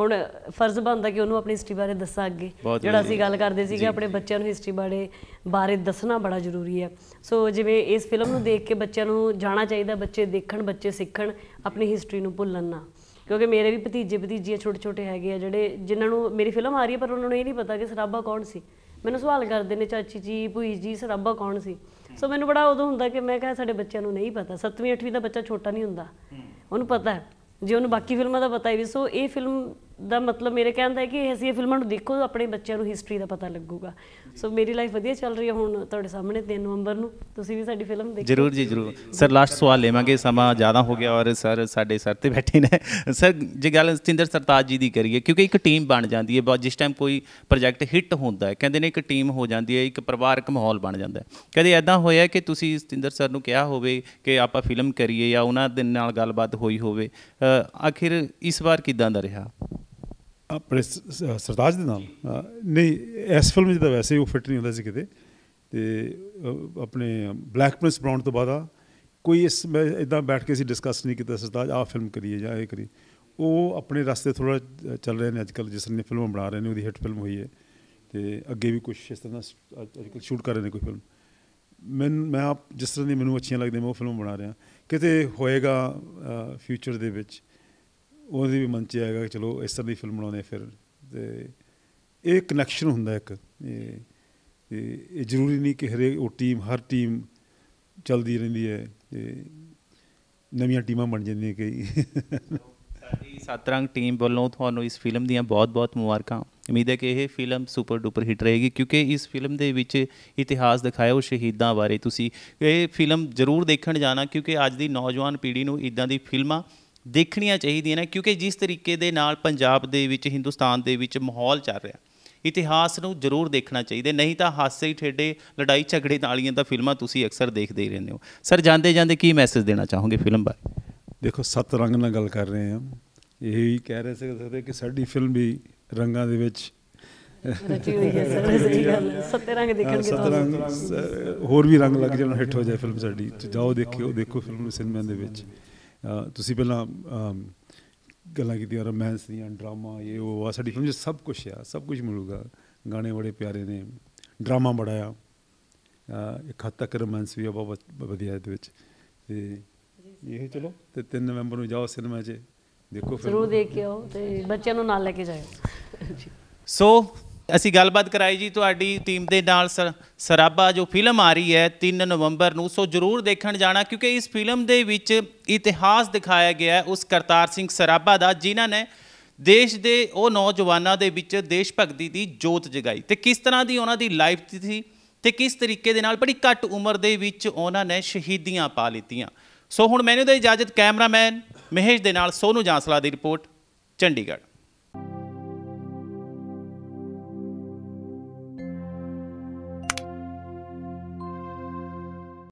ਹੁਣ ਫਰਜ਼ ਬਣਦਾ ਕਿ ਉਹਨੂੰ ਆਪਣੀ ਹਿਸਟਰੀ ਬਾਰੇ ਦੱਸਾਂ ਅੱਗੇ ਜਿਹੜਾ ਅਸੀਂ ਗੱਲ ਕਰਦੇ ਸੀ ਕਿ ਆਪਣੇ ਬੱਚਿਆਂ ਨੂੰ ਹਿਸਟਰੀ ਬਾਰੇ ਬਾਰੇ ਦੱਸਣਾ ਬੜਾ ਜ਼ਰੂਰੀ ਹੈ ਸੋ ਜਿਵੇਂ ਇਸ ਫਿਲਮ ਨੂੰ ਦੇਖ ਕੇ ਬੱਚਿਆਂ ਨੂੰ ਜਾਣਾ ਚਾਹੀਦਾ ਬੱਚੇ ਦੇਖਣ ਬੱਚੇ ਸਿੱਖਣ ਆਪਣੀ ਹਿਸਟਰੀ ਨੂੰ ਭੁੱਲਣ ਨਾ ਕਿਉਂਕਿ ਮੇਰੇ ਵੀ ਭਤੀਜੇ ਭਤੀਜੀਆਂ ਛੋਟੇ ਛੋਟੇ ਹੈਗੇ ਆ ਜਿਹੜੇ ਜਿਨ੍ਹਾਂ ਨੂੰ ਮੇਰੀ ਫਿਲਮ ਆ ਰਹੀ ਹੈ ਪਰ ਉਹਨਾਂ ਨੂੰ ਇਹ ਨਹੀਂ ਪਤਾ ਕਿ ਸਰਾਬਾ ਕੌਣ ਸੀ ਮੈਨੂੰ ਸਵਾਲ ਕਰਦੇ ਨੇ ਚਾਚੀ ਜੀ ਭੂਈ ਜੀ ਸਰਾਬਾ ਕੌਣ ਸੀ ਸੋ ਮੈਨੂੰ ਬੜਾ ਉਦੋਂ ਹੁੰਦਾ ਕਿ ਮੈਂ ਕਹਾਂ ਸਾਡੇ ਬੱਚਿਆਂ ਨੂੰ ਨਹੀਂ ਪਤਾ 7ਵੀਂ 8ਵੀਂ ਦਾ ਬੱਚਾ ਛੋਟਾ ਨਹੀਂ ਹੁੰਦਾ ਉਹਨੂੰ ਪਤਾ ਜੇ ਉਹਨੂੰ ਬਾਕੀ ਫਿਲਮਾਂ ਦਾ ਪਤਾ ਹੀ ਵੀ ਸੋ ਇਹ ਫਿਲਮ ਦਾ ਮਤਲਬ ਮੇਰੇ ਕਹਿਣ ਦਾ ਹੈ ਕਿ ਅਸੀਂ ਇਹ ਫਿਲਮਾਂ ਨੂੰ ਦੇਖੋ ਆਪਣੇ ਬੱਚਿਆਂ ਨੂੰ ਹਿਸਟਰੀ ਦਾ ਪਤਾ ਲੱਗੂਗਾ ਸੋ ਮੇਰੀ ਲਾਈਫ ਵਧੀਆ ਚੱਲ ਰਹੀ ਹੈ ਹੁਣ ਤੁਹਾਡੇ ਸਾਹਮਣੇ 3 ਨਵੰਬਰ ਨੂੰ ਤੁਸੀਂ ਵੀ ਸਾਡੀ ਫਿਲਮ ਦੇਖੋ ਜਰੂਰ ਜੀ ਜਰੂਰ ਸਰ ਲਾਸਟ ਸਵਾਲ ਲੈਵਾਂਗੇ ਸਮਾਂ ਜ਼ਿਆਦਾ ਹੋ ਗਿਆ ਔਰ ਸਰ ਸਾਡੇ ਸਰ ਤੇ ਬੈਠੇ ਨੇ ਸਰ ਜੇ ਗੱਲ ਸਤਿੰਦਰ ਸਰਤਾਜ ਜੀ ਦੀ ਕਰੀਏ ਕਿਉਂਕਿ ਇੱਕ ਟੀਮ ਬਣ ਜਾਂਦੀ ਹੈ ਜਿਸ ਟਾਈਮ ਕੋਈ ਪ੍ਰੋਜੈਕਟ ਹਿੱਟ ਹੁੰਦਾ ਹੈ ਕਹਿੰਦੇ ਨੇ ਇੱਕ ਟੀਮ ਹੋ ਜਾਂਦੀ ਹੈ ਇੱਕ ਪਰਿਵਾਰਕ ਮਾਹੌਲ ਬਣ ਜਾਂਦਾ ਹੈ ਕਦੇ ਐਦਾਂ ਹੋਇਆ ਕਿ ਤੁਸੀਂ ਸਤਿੰਦਰ ਸਰ ਨੂੰ ਕਿਹਾ ਹੋਵੇ ਕਿ ਆਪਾਂ ਫਿਲਮ ਕਰੀਏ ਜਾਂ ਉਹਨਾਂ ਦੇ ਨਾਲ ਗੱਲਬਾਤ ਹੋਈ ਹੋਵੇ ਆਖਿਰ ਇਸ ਵਾਰ ਕਿਦਾਂ ਦਾ ਰਿਹਾ ਆਪਣੇ ਸਰਤਾਜ ਦੇ ਨਾਲ ਨਹੀਂ ਇਸ ਫਿਲਮ ਜਿਹਦਾ ਵੈਸੇ ਹੀ ਉਹ ਫਿੱਟ ਨਹੀਂ ਹੁੰਦਾ ਸੀ ਕਿਤੇ ਤੇ ਆਪਣੇ ਬਲੈਕ ਪ੍ਰਿੰਸ ਬਰਾਉਨ ਤੋਂ ਬਾਅਦ ਆ ਕੋਈ ਇਸ ਮੈਂ ਇਦਾਂ ਬੈਠ ਕੇ ਅਸੀਂ ਡਿਸਕਸ ਨਹੀਂ ਕੀਤਾ ਸਰਤਾਜ ਆ ਫਿਲਮ ਕਰੀਏ ਜਾਂ ਇਹ ਕਰੀ ਉਹ ਆਪਣੇ ਰਸਤੇ ਥੋੜਾ ਚੱਲ ਰਹੇ ਨੇ ਅੱਜ ਕੱਲ ਜਿਸ ਨੇ ਫਿਲਮਾਂ ਬਣਾ ਰਹੇ ਨੇ ਉਹਦੀ ਹਿੱਟ ਫਿਲਮ ਹੋਈ ਹੈ ਤੇ ਅੱਗੇ ਵੀ ਕੁਝ ਇਸ ਤਰ੍ਹਾਂ ਅੱਜ ਕੱਲ ਸ਼ੂਟ ਕਰ ਰਹੇ ਨੇ ਕੋਈ ਫਿਲਮ ਮੈਂ ਮੈਂ ਆਪ ਜਿਸ ਤਰ੍ਹਾਂ ਦੀ ਮੈਨੂੰ ਅੱਛੀਆਂ ਲੱਗਦੀਆਂ ਮੈਂ ਉਹ ਫਿਲਮ ਬਣਾ ਰਿਹਾ ਕਿਤੇ ਹੋਏਗਾ ਫਿਊਚਰ ਦੇ ਵਿੱਚ ਉਹਦੀ ਵੀ ਮਨ ਆਏਗਾ ਕਿ ਚਲੋ ਇਸ ਤਰ੍ਹਾਂ ਦੀ ਫਿਲਮ ਬਣਾਉਨੇ ਫਿਰ ਤੇ ਇਹ ਕਨੈਕਸ਼ਨ ਹੁੰਦਾ ਇੱਕ ਇਹ ਇਹ ਜ਼ਰੂਰੀ ਨਹੀਂ ਕਿ ਹਰੇ ਉਹ ਟੀਮ ਹਰ ਟੀਮ ਚੱਲਦੀ ਰਹਿੰਦੀ ਹੈ ਤੇ ਨਵੀਆਂ ਟੀਮਾਂ ਬਣ ਜਾਂਦੀਆਂ ਕਈ ਸਾਡੀ ਸਤਰੰਗ ਟੀਮ ਵੱਲੋਂ ਤੁਹਾਨੂੰ ਇਸ ਫਿਲਮ ਦੀਆਂ ਬਹੁਤ-ਬਹੁਤ ਮੁਬਾਰਕਾਂ ਉਮੀਦ ਹੈ ਕਿ ਇਹ ਫਿਲਮ ਸੁਪਰ ਡੂਪਰ ਹਿੱਟ ਰਹੇਗੀ ਕਿਉਂਕਿ ਇਸ ਫਿਲਮ ਦੇ ਵਿੱਚ ਇਤਿਹਾਸ ਦਿਖਾਇਆ ਉਹ ਸ਼ਹੀਦਾਂ ਬਾਰੇ ਤੁਸੀਂ ਇਹ ਫਿਲਮ ਜ਼ਰੂਰ ਦੇਖਣ ਜਾਣਾ ਕਿਉਂਕਿ ਅੱਜ ਦੀ ਨੌਜਵਾਨ ਪੀੜ੍ਹੀ ਨੂੰ ਇਦਾਂ ਦੀ ਫਿਲਮਾਂ ਦੇਖਣੀਆਂ ਚਾਹੀਦੀਆਂ ਨੇ ਕਿਉਂਕਿ ਜਿਸ ਤਰੀਕੇ ਦੇ ਨਾਲ ਪੰਜਾਬ ਦੇ ਵਿੱਚ ਹਿੰਦੁਸਤਾਨ ਦੇ ਵਿੱਚ ਮਾਹੌਲ ਚੱਲ ਰਿਹਾ ਇਤਿਹਾਸ ਨੂੰ ਜ਼ਰੂਰ ਦੇਖਣਾ ਚਾਹੀਦਾ ਨਹੀਂ ਤਾਂ ਹਾਸੇ ਹੀ ਠੇਡੇ ਲੜਾਈ ਝਗੜੇ ਨਾਲੀਆਂ ਦਾ ਫਿਲਮਾਂ ਤੁਸੀਂ ਅਕਸਰ ਦੇਖਦੇ ਹੀ ਰਹਿੰਦੇ ਹੋ ਸਰ ਜਾਂਦੇ ਜਾਂਦੇ ਕੀ ਮੈਸੇਜ ਦੇਣਾ ਚਾਹੋਗੇ ਫਿਲਮ ਬਾਰੇ ਦੇਖੋ ਸੱਤ ਰੰਗ ਨਾਲ ਗੱਲ ਕਰ ਰਹੇ ਹਾਂ ਇਹ ਹੀ ਕਹਿ ਰਹੇ ਸਕਦੇ ਕਿ ਸਾਡੀ ਫਿਲਮ ਵੀ ਰੰਗਾਂ ਦੇ ਵਿੱਚ ਰਚੀ ਰੰਗ ਦੇਖਣਗੇ ਸੱਤ ਰੰਗ ਹੋਰ ਵੀ ਰੰਗ ਲੱਗ ਜਾਣ ਹਿੱਟ ਹੋ ਜਾਏ ਫਿਲਮ ਸਾਡੀ ਜਾਓ ਦੇਖਿਓ ਦੇਖੋ ਫਿਲਮ ਸਿਨੇਮਾ ਦੇ ਵਿੱਚ ਤੁਸੀਂ ਪਹਿਲਾਂ ਗੱਲਾਂ ਕੀਤੀਆਂ ਰੋਮਾਂਸ ਦੀਆਂ ਡਰਾਮਾ ਇਹ ਉਹ ਆ ਸਾਡੀ ਫਿਲਮ 'ਚ ਸਭ ਕੁਝ ਆ ਸਭ ਕੁਝ ਮਿਲੂਗਾ ਗਾਣੇ ਬੜੇ ਪਿਆਰੇ ਨੇ ਡਰਾਮਾ ਬੜਾ ਆ ਇੱਕ ਹੱਦ ਤੱਕ ਰੋਮਾਂਸ ਵੀ ਆ ਬਹੁਤ ਵਧੀਆ ਇਹਦੇ ਵਿੱਚ ਤੇ ਇਹ ਚਲੋ ਤੇ 3 ਨਵੰਬਰ ਨੂੰ ਜਾਓ ਸਿਨੇਮਾ 'ਚ ਦੇਖੋ ਫਿਰ ਜ਼ਰੂਰ ਦੇਖਿਓ ਤੇ ਬੱਚਿਆਂ ਨੂੰ ਨਾਲ ਲੈ ਕੇ ਜਾਇਓ ਸੋ ਅਸੀਂ ਗੱਲਬਾਤ ਕਰਾਈ ਜੀ ਤੁਹਾਡੀ ਟੀਮ ਦੇ ਨਾਲ ਸਰਾਬਾ ਜੋ ਫਿਲਮ ਆ ਰਹੀ ਹੈ 3 ਨਵੰਬਰ ਨੂੰ ਸੋ ਜਰੂਰ ਦੇਖਣ ਜਾਣਾ ਕਿਉਂਕਿ ਇਸ ਫਿਲਮ ਦੇ ਵਿੱਚ ਇਤਿਹਾਸ ਦਿਖਾਇਆ ਗਿਆ ਹੈ ਉਸ ਕਰਤਾਰ ਸਿੰਘ ਸਰਾਬਾ ਦਾ ਜਿਨ੍ਹਾਂ ਨੇ ਦੇਸ਼ ਦੇ ਉਹ ਨੌਜਵਾਨਾਂ ਦੇ ਵਿੱਚ ਦੇਸ਼ ਭਗਤੀ ਦੀ ਜੋਤ ਜਗਾਈ ਤੇ ਕਿਸ ਤਰ੍ਹਾਂ ਦੀ ਉਹਨਾਂ ਦੀ ਲਾਈਫ ਸੀ ਤੇ ਕਿਸ ਤਰੀਕੇ ਦੇ ਨਾਲ ਬੜੀ ਘੱਟ ਉਮਰ ਦੇ ਵਿੱਚ ਉਹਨਾਂ ਨੇ ਸ਼ਹੀਦੀਆਂ ਪਾ ਲਈਆਂ ਸੋ ਹੁਣ ਮੈਨੂੰ ਦੇ ਇਜਾਜ਼ਤ ਕੈਮਰਾਮੈਨ ਮਹੇਸ਼ ਦੇ ਨਾਲ ਸੋਨੂ ਜਾਂਸਲਾ ਦੀ ਰਿਪੋਰਟ ਚੰਡੀਗੜ੍ਹ